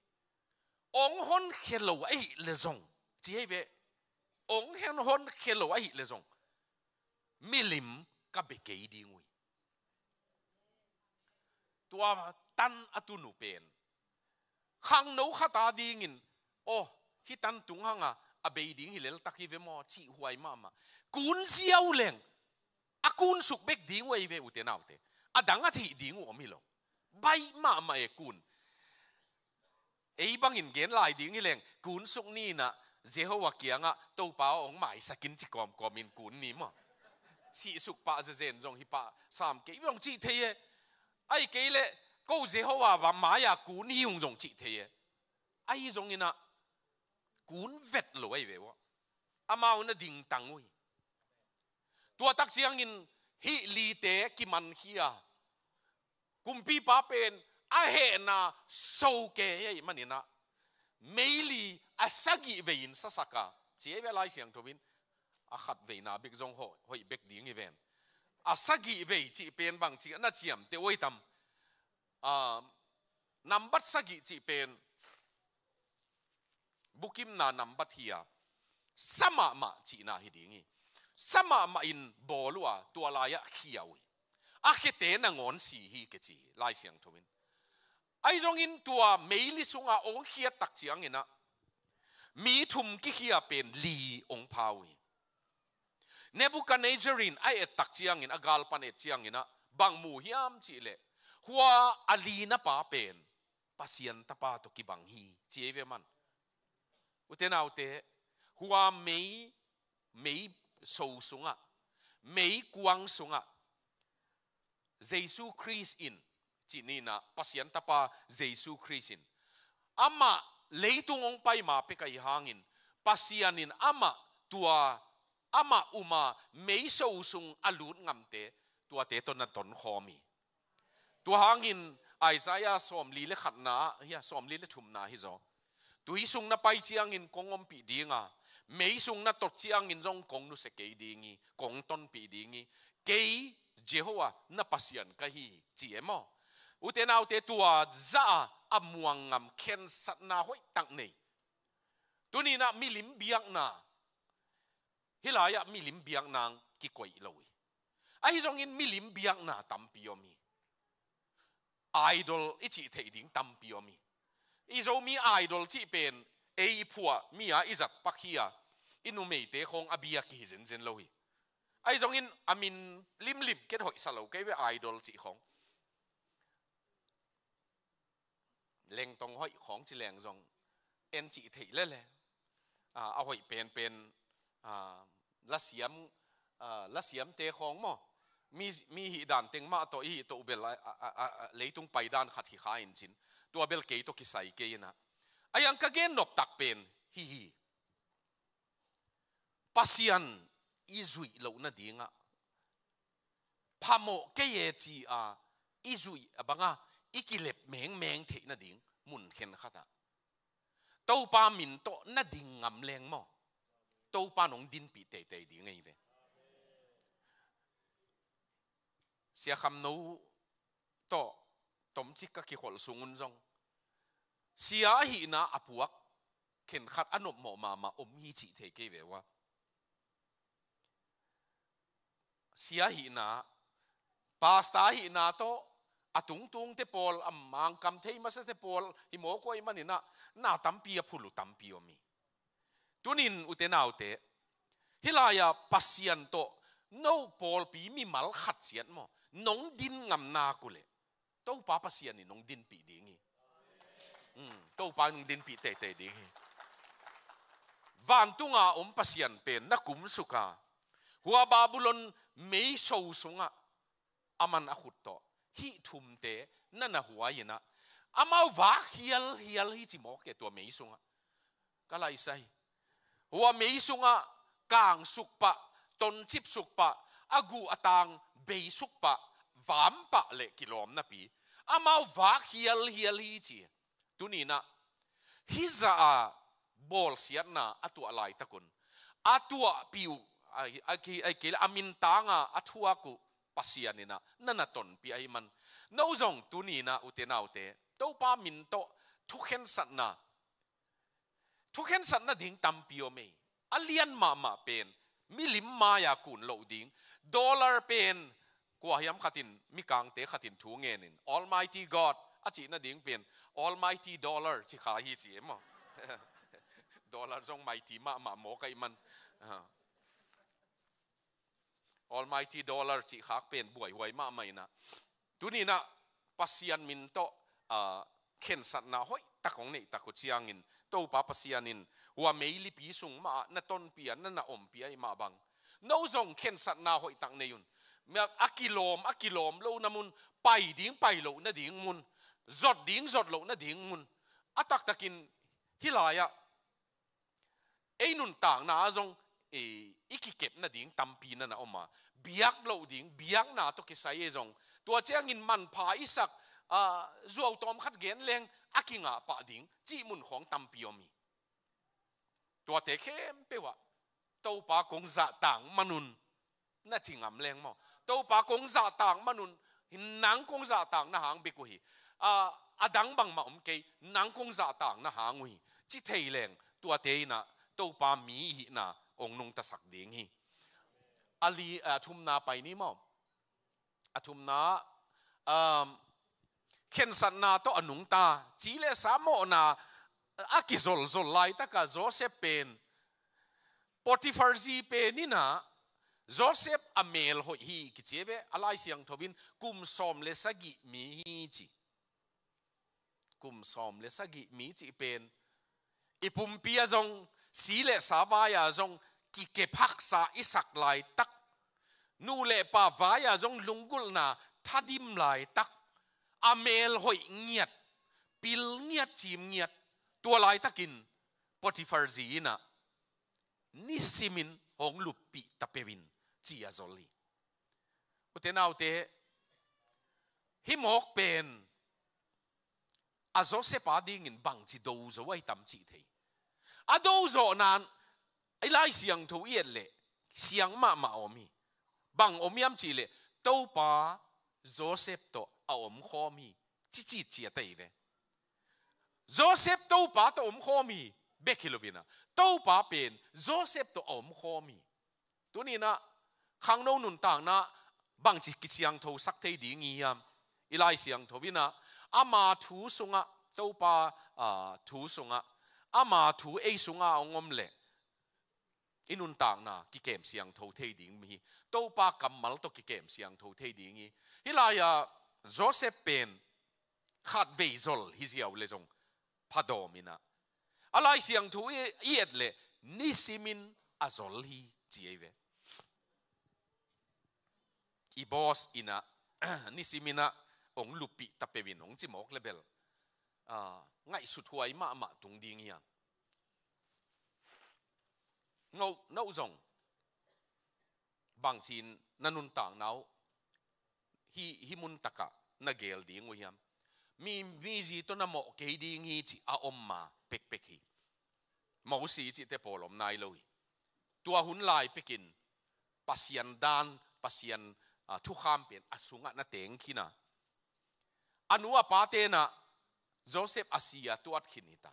ong hon khe lo ai le zong chi he ve ong hen hon khe lo ai le zong milim ka be ke ding wi tua tan atu nu pen khang no khata ding in o hi tan tung hanga a be ding hi lel tak hi ve mo chi huai mama kun siau leng akun suk bek ding wei ve u te nau te a dang a chi ding o mi bai ma e kun ei bang in gen lai ding hi leng kun suk ni na jehovah kianga to pa ong mai sakin chi kom kom in kun ni ma si suk pa ze zen jong hi pa sam ke yong chi theye ai ke le dùng dùng chị thế, ai 高士好話話馬呀管香仲切體嘅，哎種嘅啦，管 vật lo ấy về à ama ona đình tăng ui, tua tak siang in hi li te ki man hia, kumpi pa pen a he na so ke ye mani na, meili a sagi về in sa saka, chỉ về lại siang thobin, à khat về na big zong hội, hoi big ding event, a sagi về chỉ pen bang chỉ na chiam tiêu oi tam à ờ, bát bắt sa gì chỉ bên bukim na nằm bát hia sama ma chi na hi dingi sama ma in bolua tua laya khiawi a khi te na ngon si hi ke chi lai siang thomin ai rong in tua meili sunga ong khia tak chiang ina mi thum ki khia pen li ong pawi nebuchadnezzar in ai tak chiang in agal pan et chiang ina bang mu hiam chi le หัวอาลีนับป่าเป็นปัสยันตาป้าตกิบังฮีเจีเวมันอุเทนเอาเตหัวไม่ไม่สูสุงอ่ะไม่กวางสุงอ่ะเยซูคริสต์อินจีนีนะปัสยันตาป้าเยซูคริสต์อินอามาเลยตุงองไปมาเปกายหางินปัสยันินอามาตัวอามาอุมาไม่สูสุงอลูดงามเตตัวเตตนนั้นตนคอมีตัวหางินไอซายาสอมลีเลขัดนาเฮียสอมลีเลชุมนาฮิโซตัวฮิสุงนับไปเจียงินกงอมปีดีงาเมยสุงนับตดเจียงินจงกงนุสเกยดีงีกงต้นปีดีงีเกยเจโฮวานับปัสยันกะฮีเจียมออุเตนาวเตตัวซาอมวงงามเคนสัตนาห้อยตักนี่ตัวนี้นะมีลิมเบียงนาฮิลายะมีลิมเบียงนางกิกวยลอยไอ้จงอินมีลิมเบียงนาตัมปิโอมี idol i chi thei ding tam pi omi ý zo mi idol chi bên e phua mi à, ý a izak pakhia inu mei te khong abia ki zen zen lâu lohi ai giống in amin lim lim ken hoi salo cái về idol chi không, leng tong hoi không chi leng giống, en chi thei le le à a hoi pen pen à la siam à la siam te khong mo มีมีหิดันเต็งมาตัวอีตัวเบลเลยตุงไปด้านขัดขี้ขาอินชินตัวเบลเกยตัวกิไส่เกยนะไอ้ยังกะเกนนบตักเป็นฮิฮิปัสยันอิจุยเหล่านั้นดีงะพามโมเกยจีอาอิจุยบังอ่ะอิกิเล็บแมงแมงเทนั่นดีงมุนเห็นขัดะตัวปามินโตนั่นดีงงำแรงมัตัวปานงดินปีเตะเตะดีงไงเว้เสียคำนู้โตตมจิกกกิขลสุงุนจงเสียหินาอปวกเข็นขัดอนบหมอมามาอมฮีจิเทเกเววะเสียหินาปาสตาหินาโตอตุงตุงเตปอลอัมมังคัมเทยมาเสเตปอลหิโมโกยมันนีนะนาตัมปียพุลุตัมปีอมีตุนินอุเตนาอุเตฮิลายาปัสยันโต no pol pi mi mal khat sian mo nong din ngam na ku le to pa pa sian ni nong din pi dingi um hmm, to pa nong din pi te te dingi van tunga om pasian pe na kum suka hua babylon mei so sunga aman akhut to hi thum te na na hua yina amau wa hial hial hi chi mo ke to mei sunga kala isai hua mei sunga kang sukpa pa ton chip suk pa agu atang be suk pa vam pa le kilom na pi amao wa hial hial hi chi tunina hi za a bol siat na atu alai takun atua piu aki aki amin tanga athua ku pasianina nana ton pi ai man no zong tunina utena ute to pa min to thuken satna thuken satna ding tampio me alian ma ma pen มิลิมมายากุนโลดิงดอลลาร์เป็นกว่าย้ำขัดินมิกางเตขัดินชูเงินิน Almighty God อาจีน่ดิ่งเป็น Almighty Dollar ชิคาฮีเสียมังดอลลาร์จงไม่ทีมาหมาโมอัยมัน Almighty Dollar ชิคาเป็นบ่วยหวยมาไม่นะทุนี่นะปัสยานมินโตเข็นสัตนาห้อยตะของนี่ตะกุดเียงินโตปาปัสยานินว่าไม่ลิปีสุงมานั่นต้นเปียนั่นน่ะอมเปียมาบังโน้องเข็นสัตนาหอยตังในยุนเมื่ออักิโลมอักิโลมโลนมุนไปดิ้งไปโลนดิ้งมุนจดดิ้งจดโลนดิ้งมุนอัตักตะกินฮิลายะไอ้นุนต่างนาจงเออีกเก็บนั่นดิ้งตัมปีนั่นน่ะอมมาเบียกโลดิ้งเบียกนาตุกิไซเอจงตัวเจ้างินมันพาอิสักอ่าจู่เอาตอมขัดเกณฑ์เลงอักิงาปะดิ้งจีมุนของตัมปีอมีตัวเทเข้มเปี้ยวะตัวปากงสะต่างมนุนน่าจริงอ่ำแรงมั้งตัวปากงสะต่างมนุนนังกงสะต่างน่าหางบิกุฮีอ่าอาดังบังมาอมเกยหนังกงสะต่างน่าหางวีจิเทแรงตัวเตยนะตัวปามีหีนะองนงตะสักเดียงฮีอาลีอาทุมนาไปนี่มั้งอทุมนาเข็นสันนาตัวอนุงตาจีเลสามโมนา aki zol zol lai taka Joseph pen Potiphar zi penina Joseph amel ho hi ki chebe alai siang thobin kum som le sagi mi hi chi kum som le sagi mi chi pen ipum pia zong si le sa va ya zong ki ke phak sa isak lai tak nu le pa va ya zong lungul na thadim lai tak amel hoi ngiat pil ngiat chim ngiat ตัวลายตะกินปอติฟาร์จีนะนิสิมินหงลุปิตะเปวินจีอาโซลีอุเทนเอาเตหิมอกเป็นอาโซเซปาดิงินบังจิดูโซไว้ตำจีเทอาดูโซนั้นไอ้ไล่เสียงทูเอียนเละเสียงมามาอมีบังอมยำจีเละเต้าป้าโจเซปโตออมข้อมีจิจิเจียเตยเลย Joseph tàu pa to om khomi bekilovina tàu pa pen Joseph to om khomi tu ni na khang no nun tang na bang chi kisiang tho sak thei ding i am ilai siang tho vina ama thu sunga tàu pa thu sunga ama thu ei sunga ongom le inun tang na ki kem siang tho thei ding mi tàu pa kam mal to ki kem siang tho thei ding i hilaya Joseph pen khát về zol hi diao le zong พัดอมินะอะไรเสียงถูเอียดเลยนิสิมินอาจอลฮีเจียเวอีบอสอินะนิสิมินะองลุปิตะเปวินองจิมอกเลเบลอ่าง่ายสุดหัวมาอมาตรงดีงยัเงาเน่าจงบางสีนนันุนต่างเนาฮิฮิมุนตะกะนาเกลดีงวยาม mi mi gì tôi nằm mộ kỳ đi nghi chỉ à ôm mà bịch bịch hi mẫu sĩ chỉ te polom lom nai lôi tua hun lai pekin pasian dan pasian thu kham pen asunga na teng khina anua pa te na joseph asia tuat khinita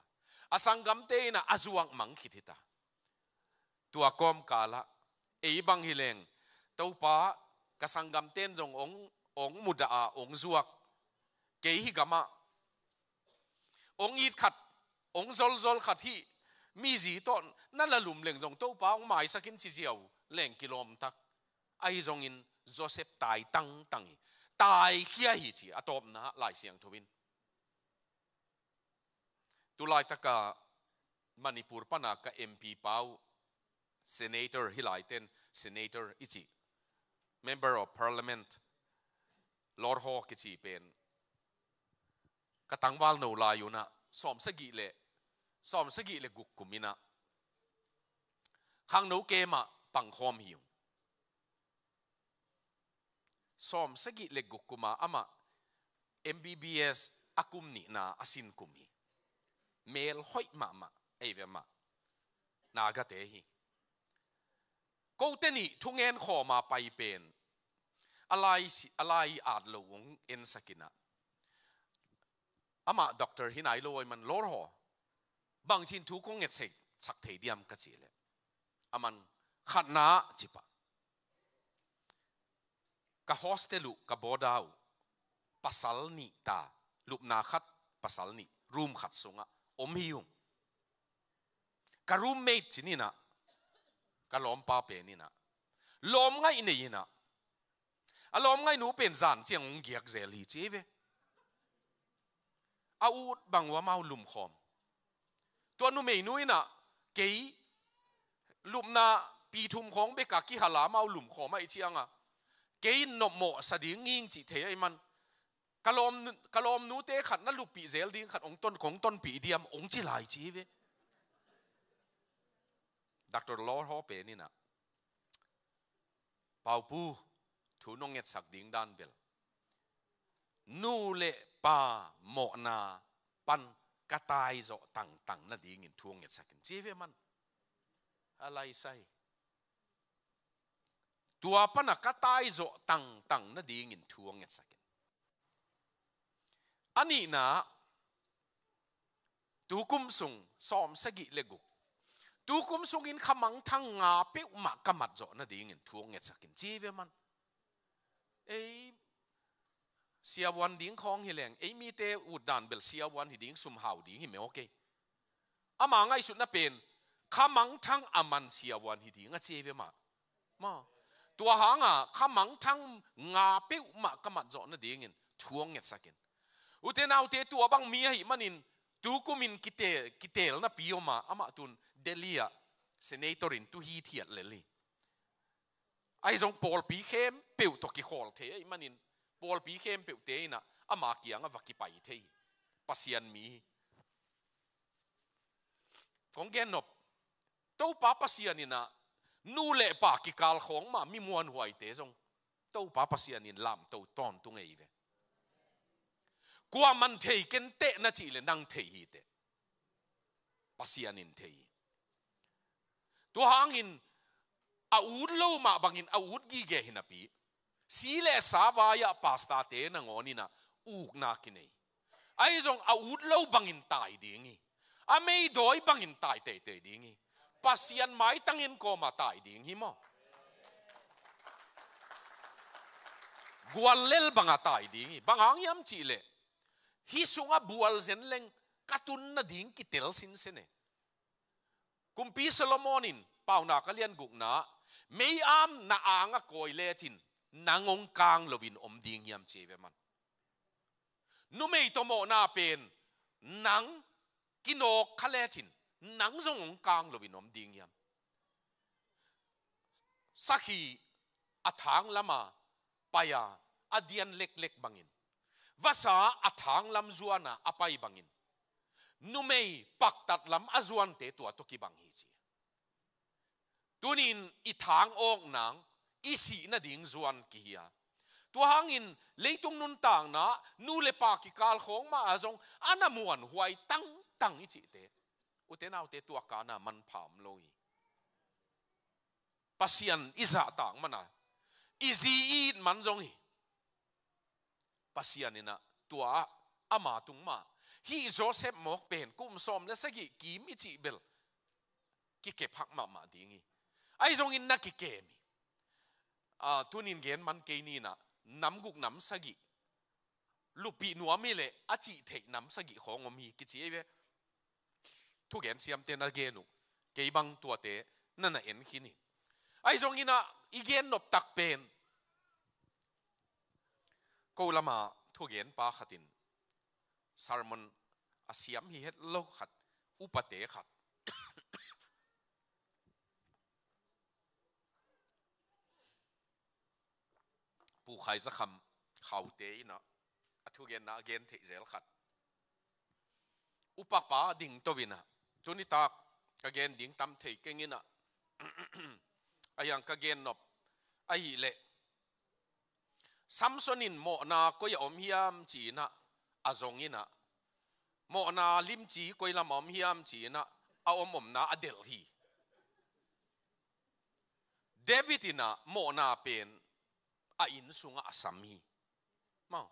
asangam te na azuang mang khithita tua kom kala e bang hileng topa kasangam ten jong ong ong muda a ong zuak เกฮิกามาองอีดขัดองซอลซอลขัดที่มีสีต้นนั่นละหลุมเหล่งจงโตป้าองหมายสักินชิเจียวเหล่งกิโลมตักไอจงอินโจเซฟตายตั้งตั้งตายเฮียหิจีอตอมนะฮะหลายเสียงทวินตุลายตะกะมณีปูร์ปนากกะเอ็มพีป้าซ senator ฮิลายเตเน senator อิจิ member of parliament ลอร์ฮอกิจีเป็นกตังวาลนลาอยู่นะสอมสกิเลสอมสกิเลกุกกุมินะขังนูเกมะปังคอมหิวสอมสกิเลกุกกุมาอามะ MBBS อากุมนีนาอสินกุมีเมลหอยมามะเอเวมะนากเตหีกูเตนีทุงเงินขอมาไปเป็นอะไรอะไรอาจลงเอ็นสกินาอามาด็อกเตอร์ทินไหนรวยมันโลหะบางทนถุกงเงสิสักเทียมก็เจเลยอามันขัดน้าจิปะกับโฮสเทลุกับบอดาวภาษาลนิตาลุบนาขัดภาษาลนิรูมขัดสงะอมฮิยุงกับรูมเมทจีนี่นะกับลอมปาเป็นนี่นะลอมไง่ายนี่นะอลอมไงหนูเป็นสันเจียงเกียกเซลีจีเวอาบังว่าเมาลุมคอม ตัวนุ่มอนุ้ยน่ะเก๋ลุมนาปีทุมของเบกากิฮาลาเมาลุมคอมไอเชียงอ่ะ เก๋นบหมอสดิ้งิงจิเทไอมันกะลอมกะลอมนูเตขัดนั่นลุปีเซลดิ้งขัดองต้นของต้นปีเดียมองจิหลายจีเวดักตอร์ลอฮอเปนี่น่ะเป่าปูถูนงเง็ดสักดิ้งด้านเบล nu lệ pa mộ na pan ka tai zo tang tang na ding in thuang nge sakin chi ve man alai sai tua pana ka tai zo tang tang na ding in thuang nge sakin ani na tu kum sung som sagi gu tu kum sung in khamang thang nga pe ma kamat zo na ding in thuang nge sakin chi ve man ei เสียวันดิ้งคองฮิเลงไอ้มีเตอุดดันเบลเสียวันดิ้งสุมหาวดิ้งหิเมโอเคอามางไาสุดนะเป็นขมังทั้งอามันเสียวันดิ้งอ่ะเจเวมามาตัวหางอ่ะขมังทั้งงาเปิ้วมากมัดจอนะดิ้งเงินทวงเงินสักเงินอุตทนเอาเตตัวบังมีหิมันินตูกุมินกิเตกิเตลนะีิโอมาอามาตุนเดลียเซเนตอรินตูฮีเทียเลลีไอ้ทรงปอลปีเข้มเปิ้วตกิฮอลเทไอ้มันินปอลพีเข้มเปเตนะอามากียงอวักกีไปเทปัสยานมีทงเกนบตู้ป้าปัสยานินะนูเล่ปากิกาลของมามีมวลหวยเตซงตู้ป้าปัสยานินี่ลำตู้ตอนตุงเอเวกว่ามันเทีกันเตะนะจีเลนังเที่ยีเตะปัสยานินเที่ยตัวหางินอาวุธโลมาบังินอาวุธกีเกหินอปี sile savaya pastate na ngonina ugna kini. Ay isong audlaw bangin tay dingi. Amay doy bangin tay te te dingi. Pasyan may tangin ko matay dingi mo. Gualel banga tay dingi. Bangang yam chile. Hisunga nga buwal sen leng katun na ding kitel sinsen eh. Kumpi Salomonin, pauna kalian gugna, may am naanga koy letin nangong kang lovin om ding yam cheve man nu mei to mo na pen nang kino khale chin nang zong ong kang lovin om ding yam sakhi athang lama paya adian lek lek bangin vasa athang lam zuana apai bangin numei paktat lam azuan te tua toki bang hi chi tunin ithang ok nang isi na ding zuan ki hia tu hangin leitung nun tang na nu le pa ki kal khong ma azong anamuan huai tang tang ichi te uten au te tua kana man pham loi pasian iza tang mana izi it man zong hi pasian ina tua ama tung ma hi joseph mok pen kum som le sagi ki mi chi bel ki ke phak ma ma dingi ai zong in na ki ke mi à tu nín gen man kê ni na nắm gục nắm sa lu bị nuo mi lệ a chỉ thấy nắm sa gi khó ngom hi cái chỉ về thu gen siam tên na gen nu bang tua tế na na en khi ni ai zong ina i gen nộp tắc pen câu lama thu gen pa khatin sermon siam hi het lo khat upate khat ปูไข่สักคำเขาเตยนะอทุเกนนะเกนเทเซลขัดอุปปาดิ่งตัววินะตัวนี้ตากกเกนดิ่งตำเทเกงินะอายังกเกนนบไอเละซัมซอนินโมนาก็ยอมฮิยามจีนะอาจงอินะโมนาลิมจีก็ยละมอมฮิยามจีนะอาอมอมนาอเดลฮีเดวิดินะโมนาเป็น a in sunga asami, hi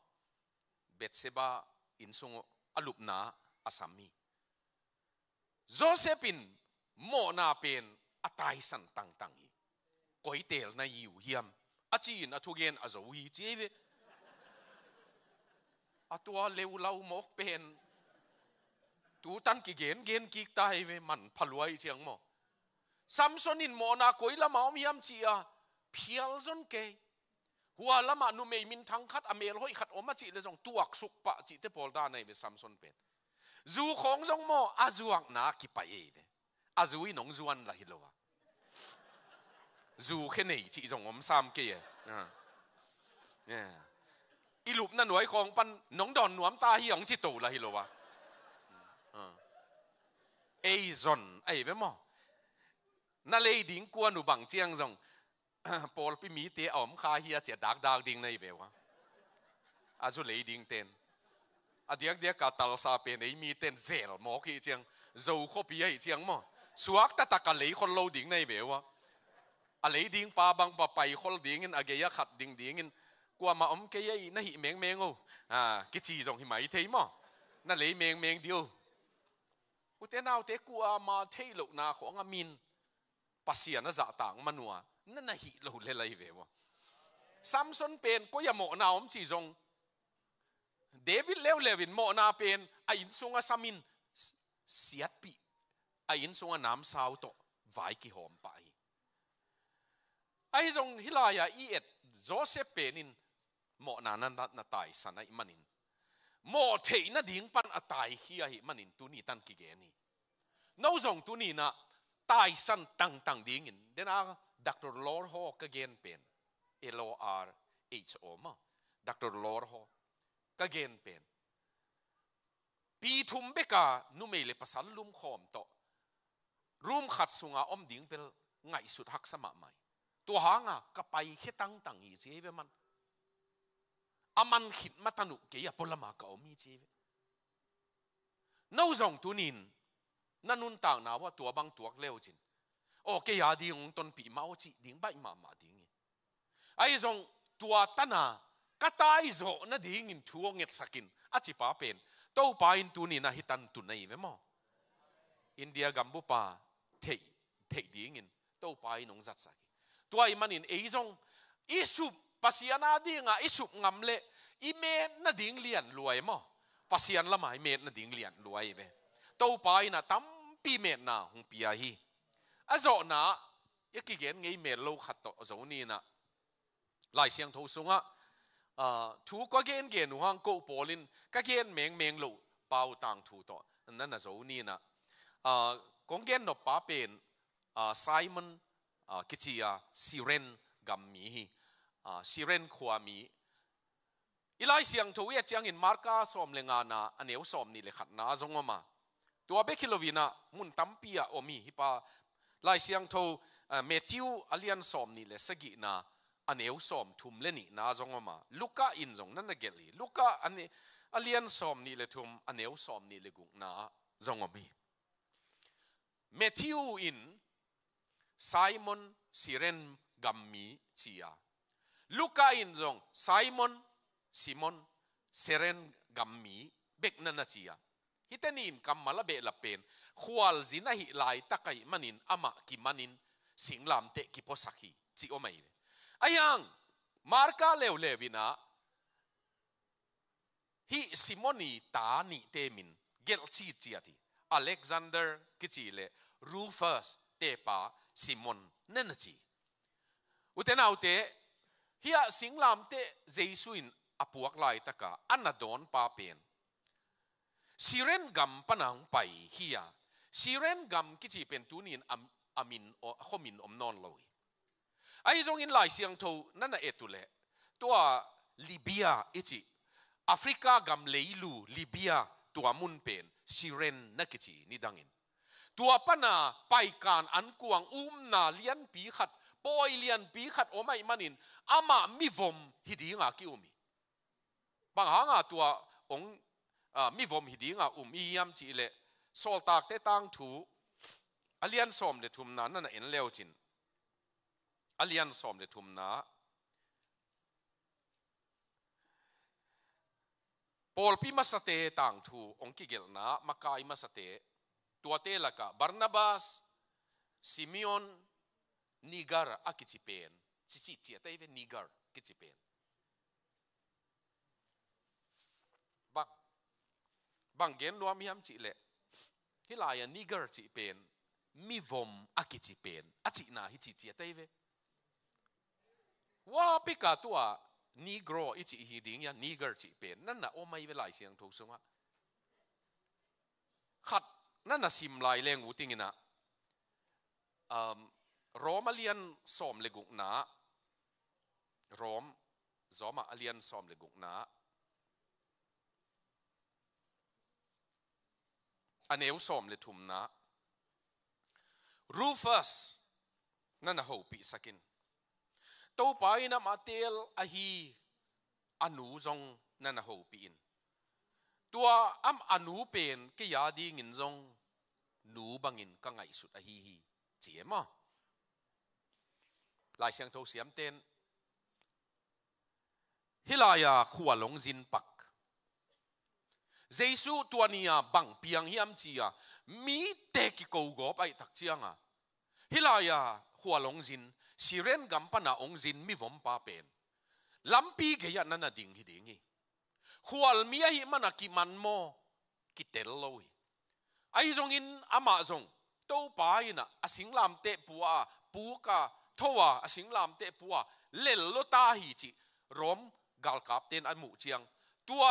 betseba in sungo alup na asam hi mo na pen atai san tang tang hi koi tel na yiu hiam a chi in athu gen a chi ve atua leu lau mok pen tu tan ki gen gen ki tai ve man phaluai chiang mo samson in mo na koila la mau miam chi a phial zon ke หัวละมานุเมมินทังคัดอเมลหอยขัดอมาจิเลยส่งตัวสุกปะจิเตปอลดาในเวซัมซอนเป็นจูของจงโมอาจวงนาคิปะเอเยอาจวินงจวนละฮิโลวะจูแค่ไหนจิจงอมซามเกียเนี่ยอีลุบนั่นหน่วยของปันน้องดอนหนวมตาฮีของจิตูละฮิโลวะเอซอนไอ้เวมอนาเลดิงกวนอุบังเจียงจงปอลี่มีเตะออมคาเฮียเสียดักดักดิงในเบวะอาจุเลยดิงเต้นอาเดียกเดียกกาตัลซาเป็นไอมีเต้นเซลหมอกี่เจียงโจ้ขบีไอเจียงมั้งสวักตะตะกะเลยคนโลดิงในเบวะอะไรดิงปาบังปะไปคนดิงเงินอาเกียขัดดิงดิงเงินกว่ามาอมเกยนั่นหิเมงเมงโออ่ากิจีจงหิไหมเทมั้งนั่นเลยเมงเมงเดียวอุเตนเอาเตกัวมาเทลูกนาของอามินภาษเนียนจ่าต่างมัน่านั่นน่ะหิโลเลไลเววซัมซุนเป็นก็ยังโมนาอมจีจงเดวิดเลวเลวินโมนาเป็นอินซุงอาซามินเสียดปีอินซุงอาน้ำสาวโตไว้กี่หอมไปไอ้จงฮิลายาอีเอ็ดโจเซเปนินโมนานันนัตายสันไอมันินโมเทนัดิ่งปันอตายขี้ไอมันินตุนีตันกิเกนีนู้จงตุนีนะตายสันตังตังดิ่งอินเดนา d ร Lor ho ก a g e n pen L O R H O มา Dr. l รลอร์ฮ g กเกนเป็นปีทุมเบกานุเมเลปัสันลุมคอมโตรูมขัดสุงาอมดิ่งเป็นไงสุดหักสมะใหม่ตัวหางอะก็ไปแค่ตั้งตั้งอีเจเวมันอามันขิดมาตันุเกียปลมาเก่มีเจีเวนา้จงตุนินนันนุนต่างนา ว่าตัวบางตัวเลวจิน ô cái ông tôn bị máu chỉ điên bay mà mà ai dùng tua tân à zo nó điên in thua nghiệt sakin à chỉ phá tàu pa in na hitan tu này vậy India gambu pa thấy thấy điên in tàu pa ông giật sakin tua iman in ai dùng isup pasiana điên à isup ngầm lệ ime na điên liền luai mà pasian lama ime na điên liền luai vậy tàu pa in tam pi mẹ na hung pi hi à rõ na ý cái gen ngay mẹ lâu khát tổ rõ ni na lại xem thâu sung á à ờ, thu có gen gen hoang cô bỏ lên các gen mèn mèn lâu bao tang thu tổ nên là rõ ni na à con gen nó bà bền à Simon à cái Siren gam mi à Siren khoa mi ít lại xem thâu ý chẳng in marka xóm lên nga na anh yêu xóm ni lệ khát na giống mà tua bekhilovina mun tampia omi hipa ลายเสียงทเมทิวอเลียนสอมนี่แหละสกินาอเนวสอมทุมเลนี่นาจงมาลูกาอินจงนั่นนเกลีลูกาอันนี้อเลียนสอมนี่แหละทุมอเนวสอมนี่แหละกุกนาจงมีเมทิวอินไซมอนซิเรนกัมมีเชียลูกาอินจงไซมอนซิมอนซิเรนกัมมีเบกนันนาเชียฮิตนี่นกัมมาละเบลเป็น khwal zin a lai takai manin ama ki manin singlam te ki posaki chi o mai ayang marka lew lewina hi simoni ta ni te min gel chi chi ati alexander le rufus te pa simon nen nenachi utena utte hia singlam te jesuin apuak lai taka anadon pa pen siren gam panang pai hia ซีเรนกัมกิจิเป็นตัวนี้อามินอคมินอมนอนเลยไอ้จงอินหลายเสียงทูนั่นน่ะเอตุเลตัวลิเบียอิจิแอฟริกากัมเลลูลิเบียตัวมุนเป็นซีเรนนักกิจินี่ดังอินตัวปนาไปการอันกวางอุ้มนาเลียนปีขัดปอยเลียนปีขัดโอไม่มันอินอามามิวมฮิดีงากิอุมีบางหางาตัวองมิวมฮิดีงาอุมอียามจิเลโซลตากเตตังถูอเลียนสมเดทุมนานั่นเอ็นเลวจินอเลียนสมเดทุมนาปอลพิมาสเตตังถูองค์กิเกลนามากายมาสเตตัวเตลกะบาร์นาบัสซิมิออนนิการ์อากิจิเปนซิจิเเตเวนิการ์กิจิเปนบังบังเกนรวมยามจิเลฮิลายนี่กระจีเป็นมีวมอักิจีเป็นอกจีนาฮิจีเจตเวว่าปิกาตัวนี่กรออิจิฮิดิงยานี่กระจีเป็นนั่นน่ะโอไม่เวลาเสียงถูกสุงะขัดนั่นน่ะสิมลายเลงอูติงนะโรอมาเลียนซอมเลกุกนาโรม z อมาเลียนซอมเลกุกนะอันเอวสมเลทุมนะรูฟัสนั่นหูปีสกินตัวไปนะมาเตลอหีอนุจงนั่นหูปีนตัวอัมอนุเป็นก็ยาดีงินจงนูบังอินก็ไงสุดอหีฮีเจียมอลายเสียงโทเสียมเต้นฮิลายาขวาหลงจินปักเจสูตัวนี้บังเพียงเฮียมจีอมีเตกิโกโกไปตักเจียงอะฮิลายาหัวลงจินสิเรนกัมปนาองจินมีวมปาเป็นลำปีเกียนั่นดิ่งฮิดิ่งหัวมีอะไิมันกิมันโมกิเตลโลยไอ้จงอินอามาจงโตปายน่ะสิงลามเตปัวปูกาทว่าสิงลามเตปัวเลลโลตาฮิจิรอมกาลกับเตนอันมุเจียงตัว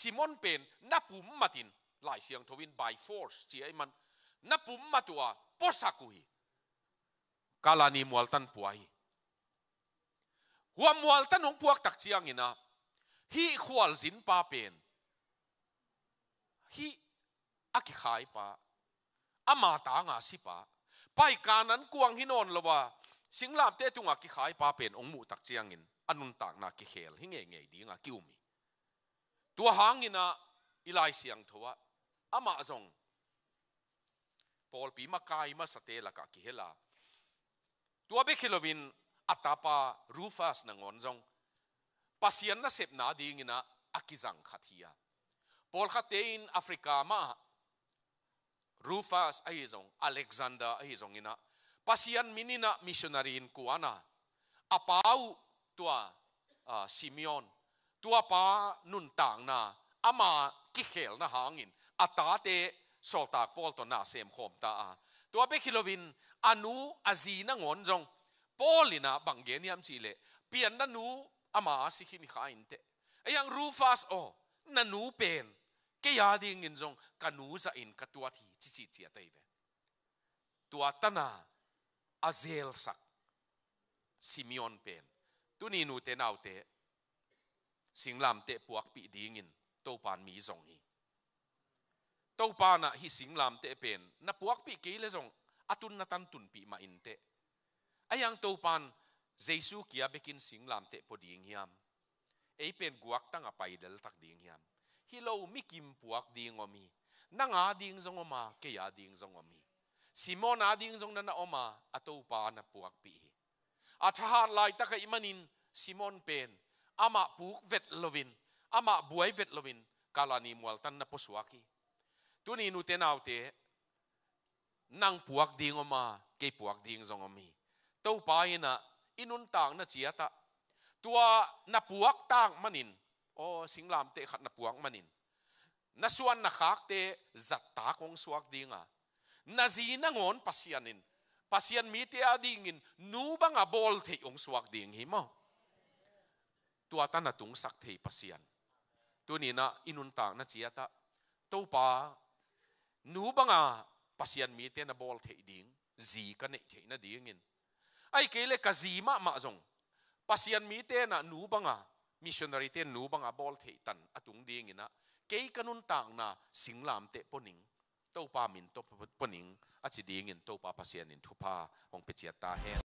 ซิมอนเปนนับปุ่มมาตินหลายเสียงทวิน by force เจียมันนับปุ่มมาตัวปอสักุฮีกาลานีมวลตันปัวฮีหัวมวลตันของพวกตักเจียงนี่นะฮีขวัลสินปาเป็นฮีอักขายปาอามาตางาสิปาไปการนั้นกวงฮินอนละว่าสิงลามเตตุงอักขายปาเป็นองค์มูตักเจียงอินอนุนต่างนากิเขลฮิเงยเงยดีงากิวมีตัวหางินะอีไลเสียงทว่าอามาจงพอลปีมากายมาสเตลกะกิเฮลาตัวเบคิโลวินอัตาปารูฟัสนงอนจงปัสยันนะเสพนาดีงินะอักิจังขัดเฮียพอลขัดเตินแอฟริกามารูฟัสไอจงอเล็กซานเดอร์ไอจงงินะปัสยันมินินะมิชชันนารีนกัวนาอาปาวตัวซิมิออนตัวปานุนต่างนาอามากิเขลนะหางินอัตาเตสอตากพอลตนาเซมคมตาตัวเบคิโลวินอนุอาจีนงอนจงปอลินาบังเกนิยมจิเลเปียนนันูอามาสิขินขาอินเตอยังรูฟาสโอนันูเป็นกยาดิงินจงกนูจะอินกตัวที่จิจิเจียเตเวตัวตนาอาเซลสักซิมิออนเป็นตุนีนูเตนาอาเต sing lam te puak pi ding in to pan mi zong hi to pa na ah, hi sing lam te pen na puak pi ke le zong atun na tan tun pi ma in te ayang to pan jesu kia bekin sing lam te po ding hiam e pen guak tanga pai del tak ding hiam hi lo mi kim puak ding omi nanga ding zong oma ke ya ding zong omi simon a ding zong na oma ato pa na puak pi a thahat lai taka imanin simon pen ama puk vet lovin ama buai vet lovin kalani mual tan na poswaki tuni nu te nau te nang puak ding oma ke puak ding zong omi to pa ina inun tang na chiata tua na puak tang manin o singlam te khat na puak manin na suan na khak te zatta kong suak dinga na zina ngon pasianin pasian mi te adingin nu a bol te ong suak ding hi ตัวตันนตุงสักเทปัสยันตัวนี้นะอินุนต่างนะเจียตะตัวปาหนูบังอาปัสยันมีเตนบอลเทดิงจีกันเทนดีงินไอ้เกลกะจีมะมะจงปัสยันมีเตนะหนูบังอามิชชันนารีเตนหนูบังอาบอลเทตันอตุงดีงินะเกยกันุนต่างนะสิงลามเตปนิงตัวปามินตัวปนิงอจิดีงินตัวปาปัสยันนินทุพาองเปเจียตาแหง